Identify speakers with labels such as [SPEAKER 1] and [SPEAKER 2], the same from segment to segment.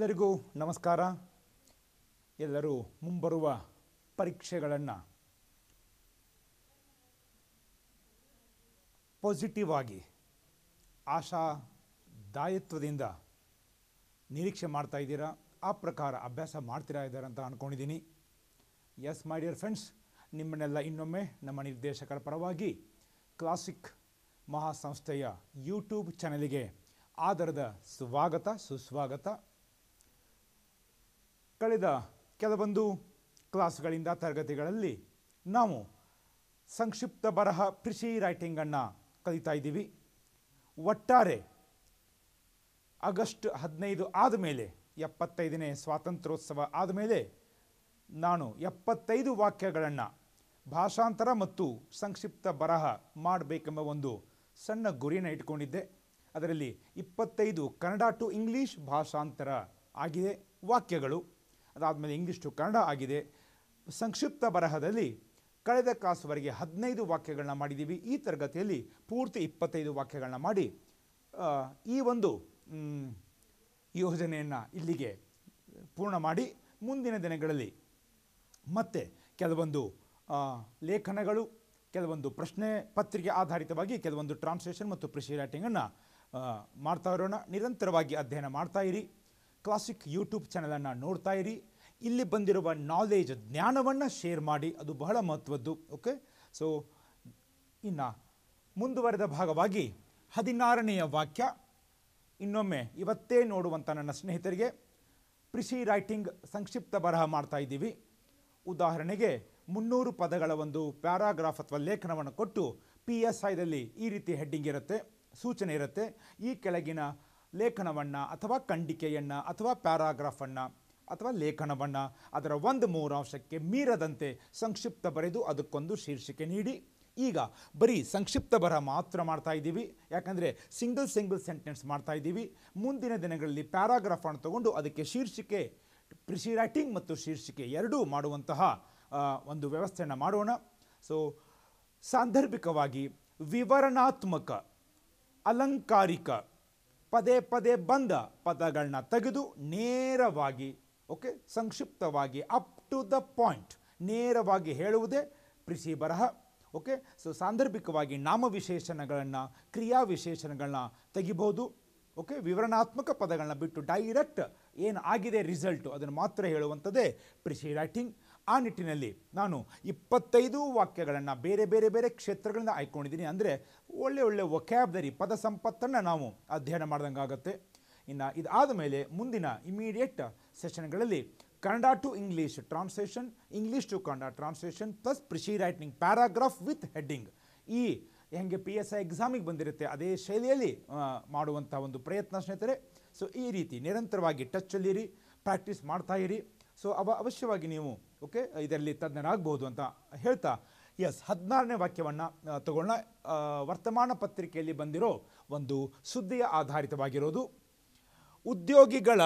[SPEAKER 1] ಎಲ್ಲರಿಗೂ ನಮಸ್ಕಾರ ಎಲ್ಲರೂ ಮುಂಬರುವ ಪರೀಕ್ಷೆಗಳನ್ನು ಪಾಸಿಟಿವ್ ಆಗಿ ದಾಯತ್ವದಿಂದ ನಿರೀಕ್ಷೆ ಮಾಡ್ತಾ ಇದ್ದೀರಾ ಆ ಪ್ರಕಾರ ಅಭ್ಯಾಸ ಮಾಡ್ತೀರಾ ಇದ್ದಾರೆ ಅಂತ ಅಂದ್ಕೊಂಡಿದ್ದೀನಿ ಎಸ್ ಮೈ ಡಿಯರ್ ಫ್ರೆಂಡ್ಸ್ ನಿಮ್ಮನ್ನೆಲ್ಲ ಇನ್ನೊಮ್ಮೆ ನಮ್ಮ ನಿರ್ದೇಶಕರ ಪರವಾಗಿ ಕ್ಲಾಸಿಕ್ ಮಹಾಸಂಸ್ಥೆಯ ಯೂಟ್ಯೂಬ್ ಚಾನಲಿಗೆ ಆಧಾರದ ಸ್ವಾಗತ ಸುಸ್ವಾಗತ ಕಳೆದ ಕೆಲವೊಂದು ಕ್ಲಾಸ್ಗಳಿಂದ ತರಗತಿಗಳಲ್ಲಿ ನಾವು ಸಂಕ್ಷಿಪ್ತ ಬರಹ ಕೃಷಿ ರೈಟಿಂಗನ್ನು ಕಲಿತಾ ಇದ್ದೀವಿ ಒಟ್ಟಾರೆ ಆಗಸ್ಟ್ ಹದಿನೈದು ಆದಮೇಲೆ ಎಪ್ಪತ್ತೈದನೇ ಸ್ವಾತಂತ್ರ್ಯೋತ್ಸವ ಆದಮೇಲೆ ನಾನು ಎಪ್ಪತ್ತೈದು ವಾಕ್ಯಗಳನ್ನು ಭಾಷಾಂತರ ಮತ್ತು ಸಂಕ್ಷಿಪ್ತ ಬರಹ ಮಾಡಬೇಕೆಂಬ ಒಂದು ಸಣ್ಣ ಗುರಿನ ಇಟ್ಕೊಂಡಿದ್ದೆ ಅದರಲ್ಲಿ ಇಪ್ಪತ್ತೈದು ಕನ್ನಡ ಟು ಇಂಗ್ಲೀಷ್ ಭಾಷಾಂತರ ಆಗಿದೆ ವಾಕ್ಯಗಳು ಅದಾದಮೇಲೆ ಇಂಗ್ಲೀಷ್ ಟು ಕನ್ನಡ ಆಗಿದೆ ಸಂಕ್ಷಿಪ್ತ ಬರಹದಲ್ಲಿ ಕಳೆದ ಕ್ಲಾಸ್ವರೆಗೆ ಹದಿನೈದು ವಾಕ್ಯಗಳನ್ನ ಮಾಡಿದ್ದೀವಿ ಈ ತರಗತಿಯಲ್ಲಿ ಪೂರ್ತಿ ಇಪ್ಪತ್ತೈದು ವಾಕ್ಯಗಳನ್ನ ಮಾಡಿ ಈ ಒಂದು ಯೋಜನೆಯನ್ನು ಇಲ್ಲಿಗೆ ಪೂರ್ಣ ಮಾಡಿ ಮುಂದಿನ ದಿನಗಳಲ್ಲಿ ಮತ್ತೆ ಕೆಲವೊಂದು ಲೇಖನಗಳು ಕೆಲವೊಂದು ಪ್ರಶ್ನೆ ಪತ್ರಿಕೆ ಆಧಾರಿತವಾಗಿ ಕೆಲವೊಂದು ಟ್ರಾನ್ಸ್ಲೇಷನ್ ಮತ್ತು ಪ್ರಿಷಿ ರೈಟಿಂಗನ್ನು ಮಾಡ್ತಾ ಇರೋಣ ನಿರಂತರವಾಗಿ ಅಧ್ಯಯನ ಮಾಡ್ತಾ ಇರಿ ಕ್ಲಾಸಿಕ್ ಯೂಟ್ಯೂಬ್ ಚಾನಲನ್ನು ನೋಡ್ತಾ ಇರಿ ಇಲ್ಲಿ ಬಂದಿರುವ ನಾಲೇಜ್ ಜ್ಞಾನವನ್ನು ಶೇರ್ ಮಾಡಿ ಅದು ಬಹಳ ಮಹತ್ವದ್ದು ಓಕೆ ಸೊ ಇನ್ನು ಮುಂದುವರೆದ ಭಾಗವಾಗಿ ಹದಿನಾರನೆಯ ವಾಕ್ಯ ಇನ್ನೊಮ್ಮೆ ಇವತ್ತೇ ನೋಡುವಂಥ ನನ್ನ ಸ್ನೇಹಿತರಿಗೆ ಕೃಷಿ ರೈಟಿಂಗ್ ಸಂಕ್ಷಿಪ್ತ ಬರಹ ಮಾಡ್ತಾ ಇದ್ದೀವಿ ಉದಾಹರಣೆಗೆ ಮುನ್ನೂರು ಪದಗಳ ಒಂದು ಪ್ಯಾರಾಗ್ರಾಫ್ ಅಥವಾ ಲೇಖನವನ್ನು ಕೊಟ್ಟು ಪಿ ಎಸ್ ಐದಲ್ಲಿ ಈ ರೀತಿ ಹೆಡ್ಡಿಂಗ್ ಇರುತ್ತೆ ಸೂಚನೆ ಇರುತ್ತೆ ಈ ಕೆಳಗಿನ ಲೇಖನವನ್ನು ಅಥವಾ ಖಂಡಿಕೆಯನ್ನು ಅಥವಾ ಪ್ಯಾರಾಗ್ರಾಫನ್ನು ಅಥವಾ ಲೇಖನವನ್ನು ಅದರ ಒಂದು ಅಂಶಕ್ಕೆ ಮೀರದಂತೆ ಸಂಕ್ಷಿಪ್ತ ಬರೆದು ಅದಕ್ಕೊಂದು ಶೀರ್ಷಿಕೆ ನೀಡಿ ಈಗ ಬರೀ ಸಂಕ್ಷಿಪ್ತ ಬರ ಮಾತ್ರ ಮಾಡ್ತಾ ಇದ್ದೀವಿ ಯಾಕಂದರೆ ಸಿಂಗಲ್ ಸಿಂಗಲ್ ಸೆಂಟೆನ್ಸ್ ಮಾಡ್ತಾ ಇದ್ದೀವಿ ಮುಂದಿನ ದಿನಗಳಲ್ಲಿ ಪ್ಯಾರಾಗ್ರಾಫನ್ನು ತಗೊಂಡು ಅದಕ್ಕೆ ಶೀರ್ಷಿಕೆ ಪ್ರಿಸಿ ರೈಟಿಂಗ್ ಮತ್ತು ಶೀರ್ಷಿಕೆ ಎರಡೂ ಮಾಡುವಂತಹ ಒಂದು ವ್ಯವಸ್ಥೆಯನ್ನು ಮಾಡೋಣ ಸೊ ಸಾಂದರ್ಭಿಕವಾಗಿ ವಿವರಣಾತ್ಮಕ ಅಲಂಕಾರಿಕ ಪದೇ ಪದೇ ಬಂದ ಪದಗಳನ್ನ ತೆಗೆದು ನೇರವಾಗಿ ಓಕೆ ಸಂಕ್ಷಿಪ್ತವಾಗಿ ಅಪ್ ಟು ದ ಪಾಯಿಂಟ್ ನೇರವಾಗಿ ಹೇಳುವುದೇ ಪ್ರಿಸಿ ಬರಹ ಓಕೆ ಸೊ ಸಾಂದರ್ಭಿಕವಾಗಿ ಕ್ರಿಯಾ ವಿಶೇಷಣಗಳನ್ನ ತೆಗಿಬೋದು ಓಕೆ ವಿವರಣಾತ್ಮಕ ಪದಗಳನ್ನ ಬಿಟ್ಟು ಡೈರೆಕ್ಟ್ ಏನು ಆಗಿದೆ ರಿಸಲ್ಟು ಅದನ್ನು ಮಾತ್ರ ಹೇಳುವಂಥದ್ದೇ ಪ್ರಿಸಿ ರೈಟಿಂಗ್ ಆ ನಿಟ್ಟಿನಲ್ಲಿ ನಾನು ಇಪ್ಪತ್ತೈದು ವಾಕ್ಯಗಳನ್ನು ಬೇರೆ ಬೇರೆ ಬೇರೆ ಕ್ಷೇತ್ರಗಳಿಂದ ಆಯ್ಕೊಂಡಿದ್ದೀನಿ ಅಂದರೆ ಒಳ್ಳೆ ಒಳ್ಳೆ ಒಕ್ಯಾಬ್ದರಿ ಪದ ಸಂಪತ್ತನ್ನು ನಾವು ಅಧ್ಯಯನ ಮಾಡ್ದಂಗೆ ಆಗುತ್ತೆ ಇನ್ನು ಇದಾದ ಮೇಲೆ ಮುಂದಿನ ಇಮಿಡಿಯೇಟ್ ಸೆಷನ್ಗಳಲ್ಲಿ Kannada to English translation English to Kannada translation plus precis writing paragraph with heading ಈ ಹೆಂಗೆ ಪಿ ಎಸ್ ಐ ಎಕ್ಸಾಮಿಗೆ ಬಂದಿರುತ್ತೆ ಅದೇ ಶೈಲಿಯಲ್ಲಿ ಮಾಡುವಂಥ ಒಂದು ಪ್ರಯತ್ನ ಸ್ನೇಹಿತರೆ ಸೊ ಈ ರೀತಿ ನಿರಂತರವಾಗಿ ಟಚ್ಚಲ್ಲಿರಿ ಪ್ರಾಕ್ಟೀಸ್ ಮಾಡ್ತಾ ಇರಿ ಸೊ ಅವ ಅವಶ್ಯವಾಗಿ ನೀವು ಓಕೆ ಇದರಲ್ಲಿ ತಜ್ಞರಾಗ್ಬೋದು ಅಂತ ಹೇಳ್ತಾ ಎಸ್ ಹದಿನಾರನೇ ವಾಕ್ಯವನ್ನು ತಗೊಳ್ಳೋಣ ವರ್ತಮಾನ ಪತ್ರಿಕೆಯಲ್ಲಿ ಬಂದಿರೋ ಒಂದು ಸುದ್ದಿಯ ಆಧಾರಿತವಾಗಿರೋದು ಉದ್ಯೋಗಿಗಳ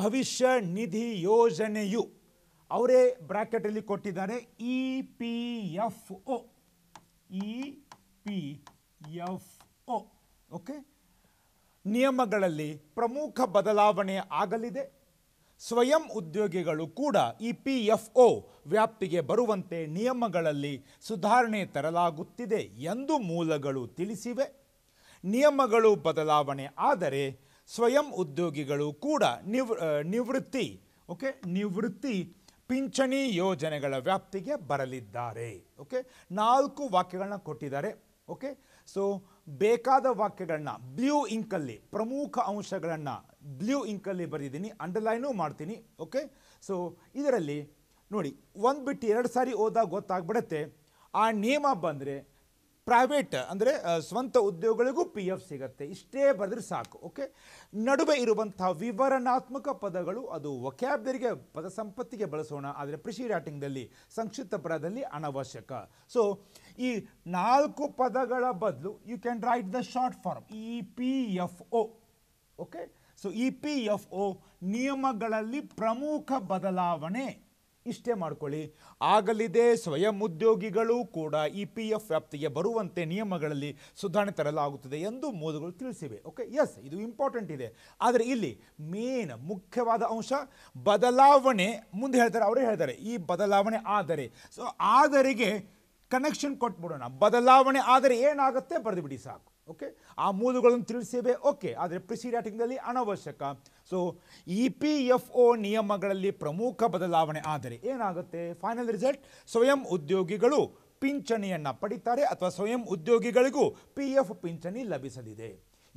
[SPEAKER 1] ಭವಿಷ್ಯ ನಿಧಿ ಯೋಜನೆಯು ಅವರೇ ಬ್ರ್ಯಾಕೆಟಲ್ಲಿ ಕೊಟ್ಟಿದ್ದಾರೆ E P F O E P F O okay ನಿಯಮಗಳಲ್ಲಿ ಪ್ರಮುಖ ಬದಲಾವಣೆ ಆಗಲಿದೆ ಸ್ವಯಂ ಉದ್ಯೋಗಿಗಳು ಕೂಡ ಇ ಪಿ ಎಫ್ ಒ ವ್ಯಾಪ್ತಿಗೆ ಬರುವಂತೆ ನಿಯಮಗಳಲ್ಲಿ ಸುಧಾರಣೆ ತರಲಾಗುತ್ತಿದೆ ಎಂದು ಮೂಲಗಳು ತಿಳಿಸಿವೆ ನಿಯಮಗಳು ಬದಲಾವಣೆ ಆದರೆ ಸ್ವಯಂ ಉದ್ಯೋಗಿಗಳು ಕೂಡ ನಿವ್ ನಿವೃತ್ತಿ ಓಕೆ ನಿವೃತ್ತಿ ಪಿಂಚಣಿ ಯೋಜನೆಗಳ ವ್ಯಾಪ್ತಿಗೆ ಬರಲಿದ್ದಾರೆ ಓಕೆ ನಾಲ್ಕು ವಾಕ್ಯಗಳನ್ನ ಕೊಟ್ಟಿದ್ದಾರೆ ಓಕೆ ಸೊ ಬೇಕಾದ ವಾಕ್ಯಗಳನ್ನ ಬ್ಲೂ ಇಂಕಲ್ಲಿ ಪ್ರಮುಖ ಅಂಶಗಳನ್ನು ಬ್ಲೂ ಇಂಕಲ್ಲಿ ಬರೆದಿದ್ದೀನಿ ಅಂಡರ್ಲೈನು ಮಾಡ್ತೀನಿ ಓಕೆ ಸೊ ಇದರಲ್ಲಿ ನೋಡಿ ಒಂದು ಬಿಟ್ಟು ಎರಡು ಸಾರಿ ಓದಾಗ ಗೊತ್ತಾಗ್ಬಿಡುತ್ತೆ ಆ ನಿಯಮ ಬಂದರೆ ಪ್ರೈವೇಟ್ ಅಂದರೆ ಸ್ವಂತ ಉದ್ಯೋಗಗಳಿಗೂ ಪಿ ಎಫ್ ಸಿಗತ್ತೆ ಇಷ್ಟೇ ಬರೆದ್ರೆ ಸಾಕು ಓಕೆ ನಡುವೆ ಇರುವಂತಹ ವಿವರಣಾತ್ಮಕ ಪದಗಳು ಅದು ವಕ್ಯಾಬ್ದರಿಗೆ ಪದ ಸಂಪತ್ತಿಗೆ ಬಳಸೋಣ ಆದರೆ ಪ್ರಿಷಿ ರ್ಯಾಟಿಂಗ್ದಲ್ಲಿ ಸಂಕ್ಷಿಪ್ತ ಪದದಲ್ಲಿ ಅನವಶ್ಯಕ ಸೊ ಈ ನಾಲ್ಕು ಪದಗಳ ಬದಲು you can write the short form E P F O okay so E P F O ನಿಯಮಗಳಲ್ಲಿ ಪ್ರಮುಖ ಬದಲಾವಣೆ ಇಷ್ಟೇ ಮಾಡ್ಕೊಳ್ಳಿ ಆಗಲಿದೆ ಸ್ವಯಂ ಉದ್ಯೋಗಿಗಳು ಕೂಡ ಇ ಪಿ ಎಫ್ ವ್ಯಾಪ್ತಿಗೆ ಬರುವಂತೆ ನಿಯಮಗಳಲ್ಲಿ ಸುಧಾರಣೆ ತರಲಾಗುತ್ತದೆ ಎಂದು ಮೋದಿಗಳು ತಿಳಿಸಿವೆ ಓಕೆ ಎಸ್ ಇದು ಇಂಪಾರ್ಟೆಂಟ್ ಇದೆ ಆದರೆ ಇಲ್ಲಿ ಮೇನ್ ಮುಖ್ಯವಾದ ಅಂಶ ಬದಲಾವಣೆ ಮುಂದೆ ಹೇಳ್ತಾರೆ ಅವರೇ ಹೇಳ್ತಾರೆ ಈ ಬದಲಾವಣೆ ಆದರೆ ಸೊ ಆದರಿಗೆ ಕನೆಕ್ಷನ್ ಕೊಟ್ಬಿಡೋಣ ಬದಲಾವಣೆ ಆದರೆ ಏನಾಗುತ್ತೆ ಬರೆದುಬಿಡಿ ಬಿಡಿ ಸಾಕು ಓಕೆ ಆ ಮೂಲಗಳನ್ನು ತಿಳಿಸಿವೆ ಓಕೆ ಆದರೆ ಪ್ರಿಸಿಡ್ಯಾಟಿಂಗ್ನಲ್ಲಿ ಅನವಶ್ಯಕ so E P F O ನಿಯಮಗಳಲ್ಲಿ ಪ್ರಮುಖ ಬದಲಾವಣೆ ಆದರೆ ಏನಾಗುತ್ತೆ ಫೈನಲ್ ರಿಸಲ್ಟ್ ಸ್ವಯಂ ಉದ್ಯೋಗಿಗಳು ಪಿಂಚಣಿಯನ್ನು ಪಡಿತಾರೆ ಅಥವಾ ಸ್ವಯಂ ಉದ್ಯೋಗಿಗಳಿಗೂ ಪಿ ಎಫ್ ಪಿಂಚಣಿ ಲಭಿಸಲಿದೆ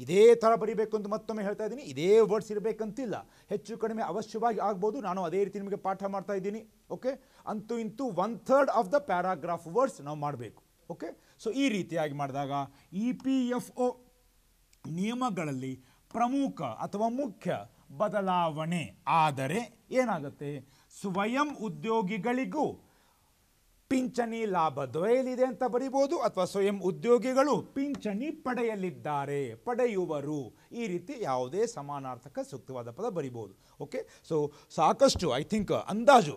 [SPEAKER 1] ಇದೇ ಥರ ಬರಿಬೇಕು ಅಂತ ಮತ್ತೊಮ್ಮೆ ಹೇಳ್ತಾ ಇದ್ದೀನಿ ಇದೇ ವರ್ಡ್ಸ್ ಇರಬೇಕಂತಿಲ್ಲ ಹೆಚ್ಚು ಕಡಿಮೆ ಅವಶ್ಯವಾಗಿ ಆಗ್ಬೋದು ನಾನು ಅದೇ ರೀತಿ ನಿಮಗೆ ಪಾಠ ಮಾಡ್ತಾ ಇದ್ದೀನಿ ಓಕೆ ಅಂತೂ ಇಂತೂ one third of the paragraph words ನಾವು ಮಾಡಬೇಕು ಓಕೆ ಸೊ ಈ ರೀತಿಯಾಗಿ ಮಾಡಿದಾಗ ಇ ಪಿ ಎಫ್ ಒ ನಿಯಮಗಳಲ್ಲಿ ಪ್ರಮುಖ ಅಥವಾ ಮುಖ್ಯ ಬದಲಾವಣೆ ಆದರೆ ಏನಾಗುತ್ತೆ ಸ್ವಯಂ ಉದ್ಯೋಗಿಗಳಿಗೂ ಪಿಂಚಣಿ ಲಾಭ ದೊರೆಯಲಿದೆ ಅಂತ ಬರಿಬೋದು ಅಥವಾ ಸ್ವಯಂ ಉದ್ಯೋಗಿಗಳು ಪಿಂಚಣಿ ಪಡೆಯಲಿದ್ದಾರೆ ಪಡೆಯುವರು ಈ ರೀತಿ ಯಾವುದೇ ಸಮಾನಾರ್ಥಕ ಸೂಕ್ತವಾದ ಪದ ಬರಿಬೋದು ಓಕೆ ಸೊ ಸಾಕಷ್ಟು ಐ ಥಿಂಕ್ ಅಂದಾಜು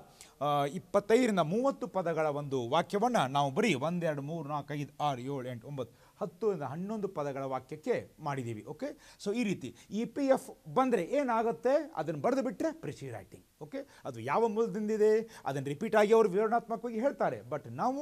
[SPEAKER 1] ಇಪ್ಪತ್ತೈದರಿಂದ ಮೂವತ್ತು ಪದಗಳ ಒಂದು ವಾಕ್ಯವನ್ನು ನಾವು ಬರೀ ಒಂದೆರಡು ಮೂರು ನಾಲ್ಕು ಐದು ಆರು ಏಳು ಎಂಟು ಒಂಬತ್ತು ಹತ್ತರಿಂದ ಹನ್ನೊಂದು ಪದಗಳ ವಾಕ್ಯಕ್ಕೆ ಮಾಡಿದ್ದೀವಿ ಓಕೆ ಸೊ ಈ ರೀತಿ ಇ ಪಿ ಎಫ್ ಬಂದರೆ ಏನಾಗುತ್ತೆ ಅದನ್ನು ಬರೆದು ಬಿಟ್ಟರೆ ಪ್ರಿಸಿ ರೈಟಿಂಗ್ ಓಕೆ ಅದು ಯಾವ ಮೂಲದಿಂದ ಇದೆ ಅದನ್ನು ರಿಪೀಟ್ ಆಗಿ ಅವರು ವಿವರಣಾತ್ಮಕವಾಗಿ ಹೇಳ್ತಾರೆ ಬಟ್ ನಾವು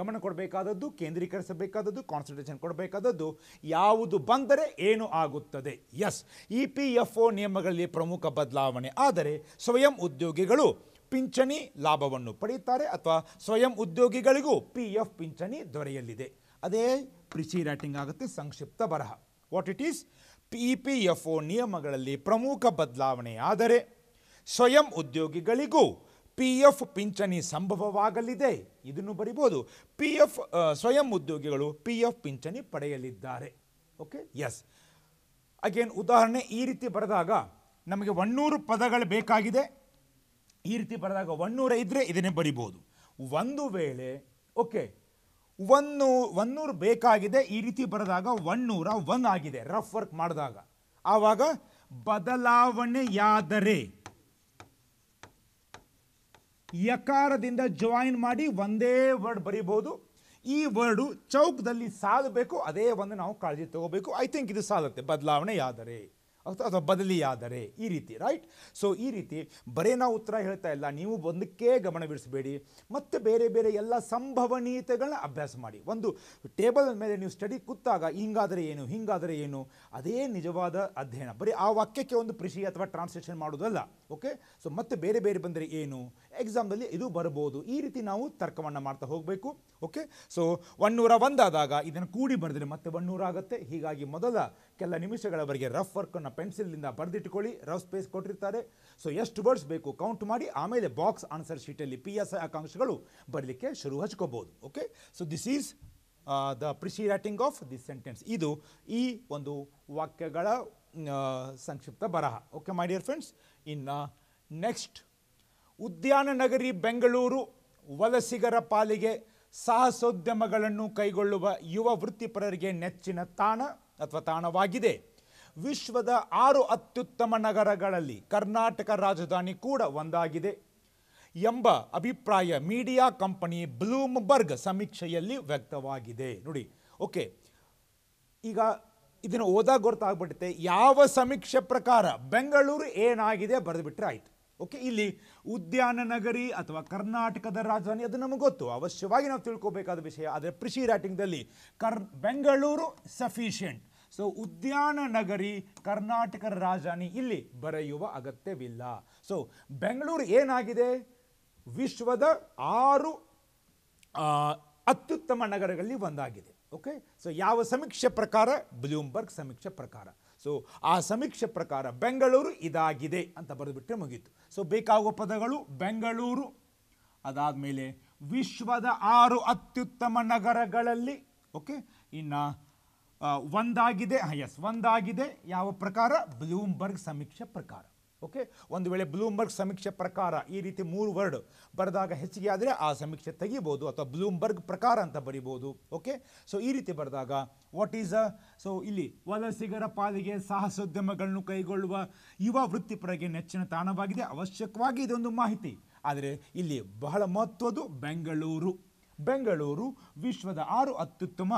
[SPEAKER 1] ಗಮನ ಕೊಡಬೇಕಾದದ್ದು ಕೇಂದ್ರೀಕರಿಸಬೇಕಾದದ್ದು ಕಾನ್ಸಂಟ್ರೇಷನ್ ಕೊಡಬೇಕಾದದ್ದು ಯಾವುದು ಬಂದರೆ ಏನು ಆಗುತ್ತದೆ yes E P F O ನಿಯಮಗಳಲ್ಲಿ ಪ್ರಮುಖ ಬದಲಾವಣೆ ಆದರೆ ಸ್ವಯಂ ಉದ್ಯೋಗಿಗಳು ಪಿಂಚಣಿ ಲಾಭವನ್ನು ಪಡೆಯುತ್ತಾರೆ ಅಥವಾ ಸ್ವಯಂ ಉದ್ಯೋಗಿಗಳಿಗೂ ಪಿ ಎಫ್ ಪಿಂಚಣಿ ದೊರೆಯಲಿದೆ ಅದೇ ಪ್ರಿಸಿ ರೈಟಿಂಗ್ ಆಗುತ್ತೆ ಸಂಕ್ಷಿಪ್ತ ಬರಹ what it is P P F O ನಿಯಮಗಳಲ್ಲಿ ಪ್ರಮುಖ ಬದಲಾವಣೆ ಆದರೆ ಸ್ವಯಂ ಉದ್ಯೋಗಿಗಳಿಗೂ ಪಿ ಎಫ್ ಪಿಂಚಣಿ ಸಂಭವವಾಗಲಿದೆ ಇದನ್ನು ಬರಿಬೋದು ಪಿ ಎಫ್ ಸ್ವಯಂ ಉದ್ಯೋಗಿಗಳು ಪಿ ಎಫ್ ಪಿಂಚಣಿ ಪಡೆಯಲಿದ್ದಾರೆ ಓಕೆ ಎಸ್ ಅಗೇನ್ ಉದಾಹರಣೆ ಈ ರೀತಿ ಬರೆದಾಗ ನಮಗೆ ಒನ್ನೂರು ಪದಗಳು ಬೇಕಾಗಿದೆ ಈ ರೀತಿ ಬರೆದಾಗ ಒನ್ನೂರ ಇದ್ದರೆ ಇದನ್ನೇ ಬರಿಬೋದು ಒಂದು ವೇಳೆ ಓಕೆ ಒಂದು ಒನ್ನೂರು ಬೇಕಾಗಿದೆ ಈ ರೀತಿ ಬರೆದಾಗ ಒನ್ನೂರ ಒನ್ ಆಗಿದೆ ರಫ್ ವರ್ಕ್ ಮಾಡಿದಾಗ ಆವಾಗ ಬದಲಾವಣೆಯಾದರೆ ಯಕಾರದಿಂದ ಜಾಯಿನ್ ಮಾಡಿ ಒಂದೇ ವರ್ಡ್ ಬರಿಬೋದು ಈ ವರ್ಡು ಚೌಕದಲ್ಲಿ ಸಾಲಬೇಕು ಅದೇ ಒಂದು ನಾವು ಕಾಳಜಿ ತಗೋಬೇಕು ಐ ಥಿಂಕ್ ಇದು ಸಾಲುತ್ತೆ ಬದಲಾವಣೆಯಾದರೆ ಅಥವಾ ಬದಲಿಯಾದರೆ ಈ ರೀತಿ ರೈಟ್ ಸೊ ಈ ರೀತಿ ಬರೇ ನಾವು ಉತ್ತರ ಹೇಳ್ತಾ ಇಲ್ಲ ನೀವು ಒಂದಕ್ಕೆ ಗಮನವಿರಿಸಬೇಡಿ ಮತ್ತು ಬೇರೆ ಬೇರೆ ಎಲ್ಲ ಸಂಭವನೀಯತೆಗಳನ್ನ ಅಭ್ಯಾಸ ಮಾಡಿ ಒಂದು ಟೇಬಲ್ ಮೇಲೆ ನೀವು ಸ್ಟಡಿ ಕೂತಾಗ ಹಿಂಗಾದರೆ ಏನು ಹಿಂಗಾದರೆ ಏನು ಅದೇ ನಿಜವಾದ ಅಧ್ಯಯನ ಬರೀ ಆ ವಾಕ್ಯಕ್ಕೆ ಒಂದು ಪ್ರಿಷಿ ಅಥವಾ ಟ್ರಾನ್ಸ್ಲೇಷನ್ ಮಾಡೋದಲ್ಲ ಓಕೆ ಸೊ ಮತ್ತೆ ಬೇರೆ ಬೇರೆ ಬಂದರೆ ಏನು ಎಕ್ಸಾಮ್ದಲ್ಲಿ ಇದು ಬರ್ಬೋದು ಈ ರೀತಿ ನಾವು ತರ್ಕವನ್ನು ಮಾಡ್ತಾ ಹೋಗಬೇಕು ಓಕೆ ಸೊ ಒನ್ನೂರ ಒಂದಾದಾಗ ಇದನ್ನು ಕೂಡಿ ಬರೆದ್ರೆ ಮತ್ತೆ ಒನ್ನೂರ ಆಗುತ್ತೆ ಹೀಗಾಗಿ ಮೊದಲ ಕೆಲ ನಿಮಿಷಗಳವರೆಗೆ ರಫ್ ವರ್ಕನ್ನು ಪೆನ್ಸಿಲ್ನಿಂದ ಬರೆದಿಟ್ಕೊಳ್ಳಿ ರಫ್ ಸ್ಪೇಸ್ ಕೊಟ್ಟಿರ್ತಾರೆ ಸೊ ಎಷ್ಟು ವರ್ಡ್ಸ್ ಬೇಕು ಕೌಂಟ್ ಮಾಡಿ ಆಮೇಲೆ ಬಾಕ್ಸ್ ಆನ್ಸರ್ ಶೀಟಲ್ಲಿ ಪಿ ಎಸ್ ಐ ಆಕಾಂಕ್ಷೆಗಳು ಬರಲಿಕ್ಕೆ ಶುರು ಹಚ್ಕೋಬೋದು okay so this is the precis writing of this sentence ಇದು ಈ ಒಂದು ವಾಕ್ಯಗಳ ಸಂಕ್ಷಿಪ್ತ ಬರಹ ಓಕೆ ಮೈ ಡಿಯರ್ ಫ್ರೆಂಡ್ಸ್ ಇನ್ನ ನೆಕ್ಸ್ಟ್ ಉದ್ಯಾನ ನಗರಿ ಬೆಂಗಳೂರು ವಲಸಿಗರ ಪಾಲಿಗೆ ಸಾಹಸೋದ್ಯಮಗಳನ್ನು ಕೈಗೊಳ್ಳುವ ಯುವ ವೃತ್ತಿಪರರಿಗೆ ನೆಚ್ಚಿನ ತಾಣ ಅಥವಾ ತಾಣವಾಗಿದೆ ವಿಶ್ವದ ಆರು ಅತ್ಯುತ್ತಮ ನಗರಗಳಲ್ಲಿ ಕರ್ನಾಟಕ ರಾಜಧಾನಿ ಕೂಡ ಒಂದಾಗಿದೆ ಎಂಬ ಅಭಿಪ್ರಾಯ ಮೀಡಿಯಾ ಕಂಪನಿ ಬ್ಲೂಮ್ಬರ್ಗ್ ಸಮೀಕ್ಷೆಯಲ್ಲಿ ವ್ಯಕ್ತವಾಗಿದೆ ನೋಡಿ ಓಕೆ ಈಗ ಇದನ್ನು ಓದಾಗ ಗೊತ್ತಾಗ್ಬಿಟ್ಟಿದೆ ಯಾವ ಸಮೀಕ್ಷೆ ಪ್ರಕಾರ ಬೆಂಗಳೂರು ಏನಾಗಿದೆ ಬರೆದುಬಿಟ್ರೆ ಆಯಿತು ಓಕೆ ಇಲ್ಲಿ ಉದ್ಯಾನ ನಗರಿ ಅಥವಾ ಕರ್ನಾಟಕದ ರಾಜಧಾನಿ ಅದು ನಮಗೆ ಗೊತ್ತು ಅವಶ್ಯವಾಗಿ ನಾವು ತಿಳ್ಕೋಬೇಕಾದ ವಿಷಯ ಆದರೆ ಪ್ರಿಷಿ ರೈಟಿಂಗ್ದಲ್ಲಿ ಕರ್ ಬೆಂಗಳೂರು ಸಫಿಷಿಯಂಟ್ ಸೊ ಉದ್ಯಾನ ನಗರಿ ಕರ್ನಾಟಕದ ರಾಜಧಾನಿ ಇಲ್ಲಿ ಬರೆಯುವ ಅಗತ್ಯವಿಲ್ಲ ಸೊ ಬೆಂಗಳೂರು ಏನಾಗಿದೆ ವಿಶ್ವದ ಆರು ಅತ್ಯುತ್ತಮ ನಗರಗಳಲ್ಲಿ ಒಂದಾಗಿದೆ ಓಕೆ ಸೊ ಯಾವ ಸಮೀಕ್ಷೆ ಪ್ರಕಾರ ಬ್ಲೂಮ್ಬರ್ಗ್ ಸಮೀಕ್ಷೆ ಪ್ರಕಾರ ಸೊ ಆ ಸಮೀಕ್ಷೆ ಪ್ರಕಾರ ಬೆಂಗಳೂರು ಇದಾಗಿದೆ ಅಂತ ಬರೆದುಬಿಟ್ರೆ ಮುಗೀತು ಸೊ ಬೇಕಾಗುವ ಪದಗಳು ಬೆಂಗಳೂರು ಅದಾದ ಮೇಲೆ ವಿಶ್ವದ ಆರು ಅತ್ಯುತ್ತಮ ನಗರಗಳಲ್ಲಿ ಓಕೆ ಇನ್ನು ಒಂದಾಗಿದೆ ಎಸ್ ಒಂದಾಗಿದೆ ಯಾವ ಪ್ರಕಾರ ಬ್ಲೂಮ್ಬರ್ಗ್ ಸಮೀಕ್ಷೆ ಪ್ರಕಾರ ಓಕೆ ಒಂದು ವೇಳೆ ಬ್ಲೂಮ್ಬರ್ಗ್ ಸಮೀಕ್ಷೆ ಪ್ರಕಾರ ಈ ರೀತಿ ಮೂರು ವರ್ಡ್ ಬರೆದಾಗ ಹೆಚ್ಚಿಗೆ ಆದರೆ ಆ ಸಮೀಕ್ಷೆ ತೆಗಿಬೋದು ಅಥವಾ ಬ್ಲೂಮ್ಬರ್ಗ್ ಪ್ರಕಾರ ಅಂತ ಬರಿಬೋದು ಓಕೆ ಸೊ ಈ ರೀತಿ ಬರೆದಾಗ ವಾಟ್ ಈಸ್ ಅ ಸೊ ಇಲ್ಲಿ ವಲಸಿಗರ ಪಾಲಿಗೆ ಸಾಹಸೋದ್ಯಮಗಳನ್ನು ಕೈಗೊಳ್ಳುವ ಯುವ ವೃತ್ತಿಪರಿಗೆ ನೆಚ್ಚಿನ ತಾಣವಾಗಿದೆ ಅವಶ್ಯಕವಾಗಿ ಇದೊಂದು ಮಾಹಿತಿ ಆದರೆ ಇಲ್ಲಿ ಬಹಳ ಮಹತ್ವದ್ದು ಬೆಂಗಳೂರು ಬೆಂಗಳೂರು ವಿಶ್ವದ ಆರು ಅತ್ಯುತ್ತಮ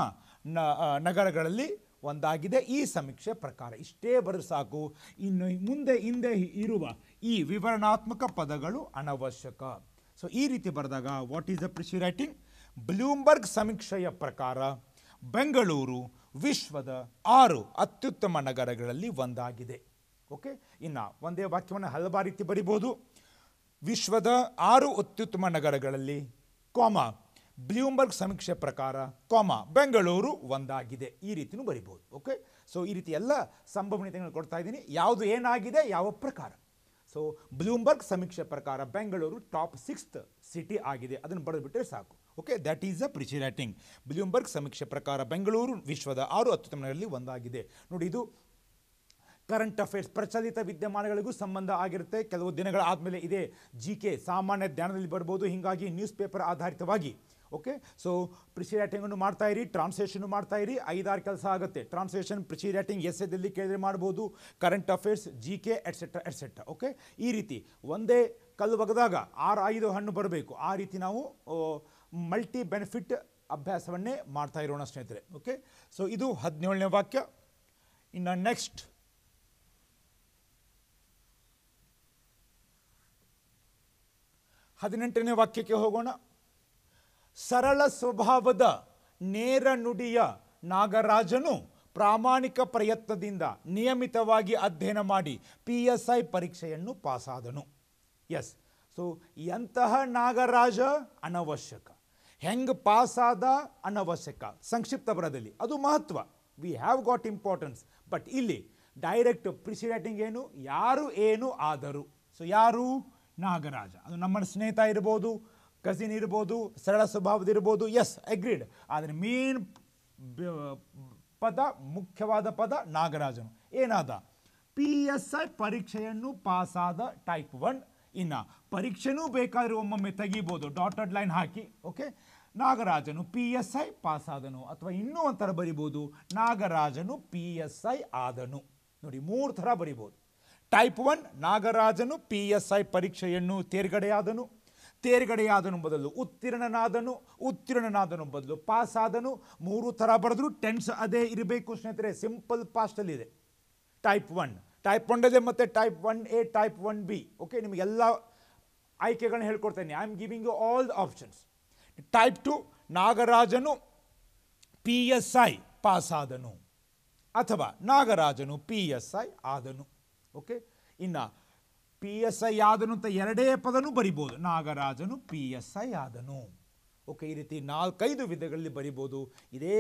[SPEAKER 1] ನಗರಗಳಲ್ಲಿ ಒಂದಾಗಿದೆ ಈ ಸಮೀಕ್ಷೆ ಪ್ರಕಾರ ಇಷ್ಟೇ ಬರೆದು ಸಾಕು ಇನ್ನು ಮುಂದೆ ಹಿಂದೆ ಇರುವ ಈ ವಿವರಣಾತ್ಮಕ ಪದಗಳು ಅನವಶ್ಯಕ ಸೊ ಈ ರೀತಿ ಬರೆದಾಗ what is a precis writing Bloomberg ಸಮೀಕ್ಷೆಯ ಪ್ರಕಾರ ಬೆಂಗಳೂರು ವಿಶ್ವದ ಆರು ಅತ್ಯುತ್ತಮ ನಗರಗಳಲ್ಲಿ ಒಂದಾಗಿದೆ ಓಕೆ ಇನ್ನು ಒಂದೇ ವಾಕ್ಯವನ್ನು ಹಲವಾರು ರೀತಿ ಬರಿಬೋದು ವಿಶ್ವದ ಆರು ಅತ್ಯುತ್ತಮ ನಗರಗಳಲ್ಲಿ ಕಾಮ ಬ್ಲೂಮ್ಬರ್ಗ್ ಸಮೀಕ್ಷೆ ಪ್ರಕಾರ ಕಾಮ ಬೆಂಗಳೂರು ಒಂದಾಗಿದೆ ಈ ರೀತಿಯೂ ಬರಿಬೋದು ಓಕೆ ಸೊ ಈ ರೀತಿ ಎಲ್ಲ ಸಂಭವನೀಯತೆಗಳು ಕೊಡ್ತಾ ಇದ್ದೀನಿ ಯಾವುದು ಏನಾಗಿದೆ ಯಾವ ಪ್ರಕಾರ ಸೊ ಬ್ಲೂಮ್ಬರ್ಗ್ ಸಮೀಕ್ಷೆ ಪ್ರಕಾರ ಬೆಂಗಳೂರು ಟಾಪ್ ಸಿಕ್ಸ್ತ್ ಸಿಟಿ ಆಗಿದೆ ಅದನ್ನು ಬಿಟ್ಟರೆ ಸಾಕು okay that is a writing Bloomberg ಸಮೀಕ್ಷೆ ಪ್ರಕಾರ ಬೆಂಗಳೂರು ವಿಶ್ವದ ಆರು ಅತ್ಯುತ್ತಮಗಳಲ್ಲಿ ಒಂದಾಗಿದೆ ನೋಡಿ ಇದು ಕರೆಂಟ್ ಅಫೇರ್ಸ್ ಪ್ರಚಲಿತ ವಿದ್ಯಮಾನಗಳಿಗೂ ಸಂಬಂಧ ಆಗಿರುತ್ತೆ ಕೆಲವು ದಿನಗಳ ಆದಮೇಲೆ ಇದೆ ಜಿ ಕೆ ಸಾಮಾನ್ಯ ಜ್ಞಾನದಲ್ಲಿ ಬರ್ಬೋದು ಹೀಗಾಗಿ ನ್ಯೂಸ್ ಪೇಪರ್ ಆಧಾರಿತವಾಗಿ ಓಕೆ ಸೊ ಪ್ರಿಸಿ ಅನ್ನು ಮಾಡ್ತಾ ಇರಿ ಟ್ರಾನ್ಸ್ಲೇಷನ್ ಮಾಡ್ತಾ ಇರಿ ಐದಾರು ಕೆಲಸ ಆಗುತ್ತೆ ಟ್ರಾನ್ಸ್ಲೇಷನ್ ರೇಟಿಂಗ್ ರೈಟಿಂಗ್ ಎಲ್ಲಿ ಕೇಳಿದ್ರೆ ಮಾಡ್ಬೋದು current affairs G K etcetera etcetera okay ಈ ರೀತಿ ಒಂದೇ ಕಲ್ಲು ಒಗೆದಾಗ ಆರು ಐದು ಹಣ್ಣು ಬರಬೇಕು ಆ ರೀತಿ ನಾವು ಮಲ್ಟಿ ಬೆನಿಫಿಟ್ ಅಭ್ಯಾಸವನ್ನೇ ಮಾಡ್ತಾ ಇರೋಣ ಸ್ನೇಹಿತರೆ ಓಕೆ ಸೊ ಇದು ಹದಿನೇಳನೇ ವಾಕ್ಯ ಇನ್ನು ನೆಕ್ಸ್ಟ್ ಹದಿನೆಂಟನೇ ವಾಕ್ಯಕ್ಕೆ ಹೋಗೋಣ ಸರಳ ಸ್ವಭಾವದ ನೇರ ನುಡಿಯ ನಾಗರಾಜನು ಪ್ರಾಮಾಣಿಕ ಪ್ರಯತ್ನದಿಂದ ನಿಯಮಿತವಾಗಿ ಅಧ್ಯಯನ ಮಾಡಿ ಪಿ ಎಸ್ ಐ ಪರೀಕ್ಷೆಯನ್ನು ಪಾಸಾದನು ಎಸ್ ಸೊ ಎಂತಹ ನಾಗರಾಜ ಅನವಶ್ಯಕ ಹೆಂಗೆ ಪಾಸಾದ ಅನವಶ್ಯಕ ಸಂಕ್ಷಿಪ್ತ ಬರದಲ್ಲಿ ಅದು ಮಹತ್ವ we have got importance but ಇಲ್ಲಿ ಡೈರೆಕ್ಟ್ ಪ್ರಿಸಿಡೇಟಿಂಗ್ ಏನು ಯಾರು ಏನು ಆದರು ಸೊ ಯಾರು ನಾಗರಾಜ ಅದು ನಮ್ಮ ಸ್ನೇಹಿತ ಇರ್ಬೋದು ಕಸಿನ್ ಇರ್ಬೋದು ಸರಳ ಇರ್ಬೋದು ಎಸ್ ಅಗ್ರೀಡ್ ಆದರೆ ಮೇನ್ ಪದ ಮುಖ್ಯವಾದ ಪದ ನಾಗರಾಜನು ಏನಾದ ಪಿ ಎಸ್ ಐ ಪರೀಕ್ಷೆಯನ್ನು ಪಾಸಾದ ಟೈಪ್ ಒನ್ ಇನ್ನು ಪರೀಕ್ಷೆನೂ ಬೇಕಾದರೆ ಒಮ್ಮೊಮ್ಮೆ ತೆಗಿಬೋದು ಡಾಟೆಡ್ ಲೈನ್ ಹಾಕಿ ಓಕೆ ನಾಗರಾಜನು ಪಿ ಎಸ್ ಐ ಪಾಸಾದನು ಅಥವಾ ಇನ್ನೂ ಒಂಥರ ಬರಿಬೋದು ನಾಗರಾಜನು ಪಿ ಎಸ್ ಐ ಆದನು ನೋಡಿ ಮೂರು ಥರ ಬರಿಬೋದು ಟೈಪ್ ಒನ್ ನಾಗರಾಜನು ಪಿ ಎಸ್ ಐ ಪರೀಕ್ಷೆಯನ್ನು ತೇರ್ಗಡೆಯಾದನು ತೇರ್ಗಡೆಯಾದನು ಬದಲು ಉತ್ತೀರ್ಣನಾದನು ಉತ್ತೀರ್ಣನಾದನು ಬದಲು ಪಾಸಾದನು ಮೂರು ಥರ ಬರೆದ್ರು ಟೆನ್ಸ್ ಅದೇ ಇರಬೇಕು ಸ್ನೇಹಿತರೆ ಸಿಂಪಲ್ ಇದೆ ಟೈಪ್ ಒನ್ ಟೈಪ್ ಒನ್ಡಲ್ಲೇ ಮತ್ತು type one A type one B okay ನಿಮಗೆಲ್ಲ ಆಯ್ಕೆಗಳನ್ನ ಹೇಳ್ಕೊಡ್ತೇನೆ I am giving you all the options type two ನಾಗರಾಜನು ಪಿ ಎಸ್ ಐ ಪಾಸಾದನು ಅಥವಾ ನಾಗರಾಜನು ಪಿ ಎಸ್ ಐ ಆದನು ಓಕೆ ಇನ್ನು ಪಿ ಎಸ್ ಐ ಆದನು ಅಂತ ಎರಡೇ ಪದನು ಬರಿಬೋದು ನಾಗರಾಜನು ಪಿ ಎಸ್ ಐ ಆದನು ಓಕೆ ಈ ರೀತಿ ನಾಲ್ಕೈದು ವಿಧಗಳಲ್ಲಿ ಬರಿಬೋದು ಇದೇ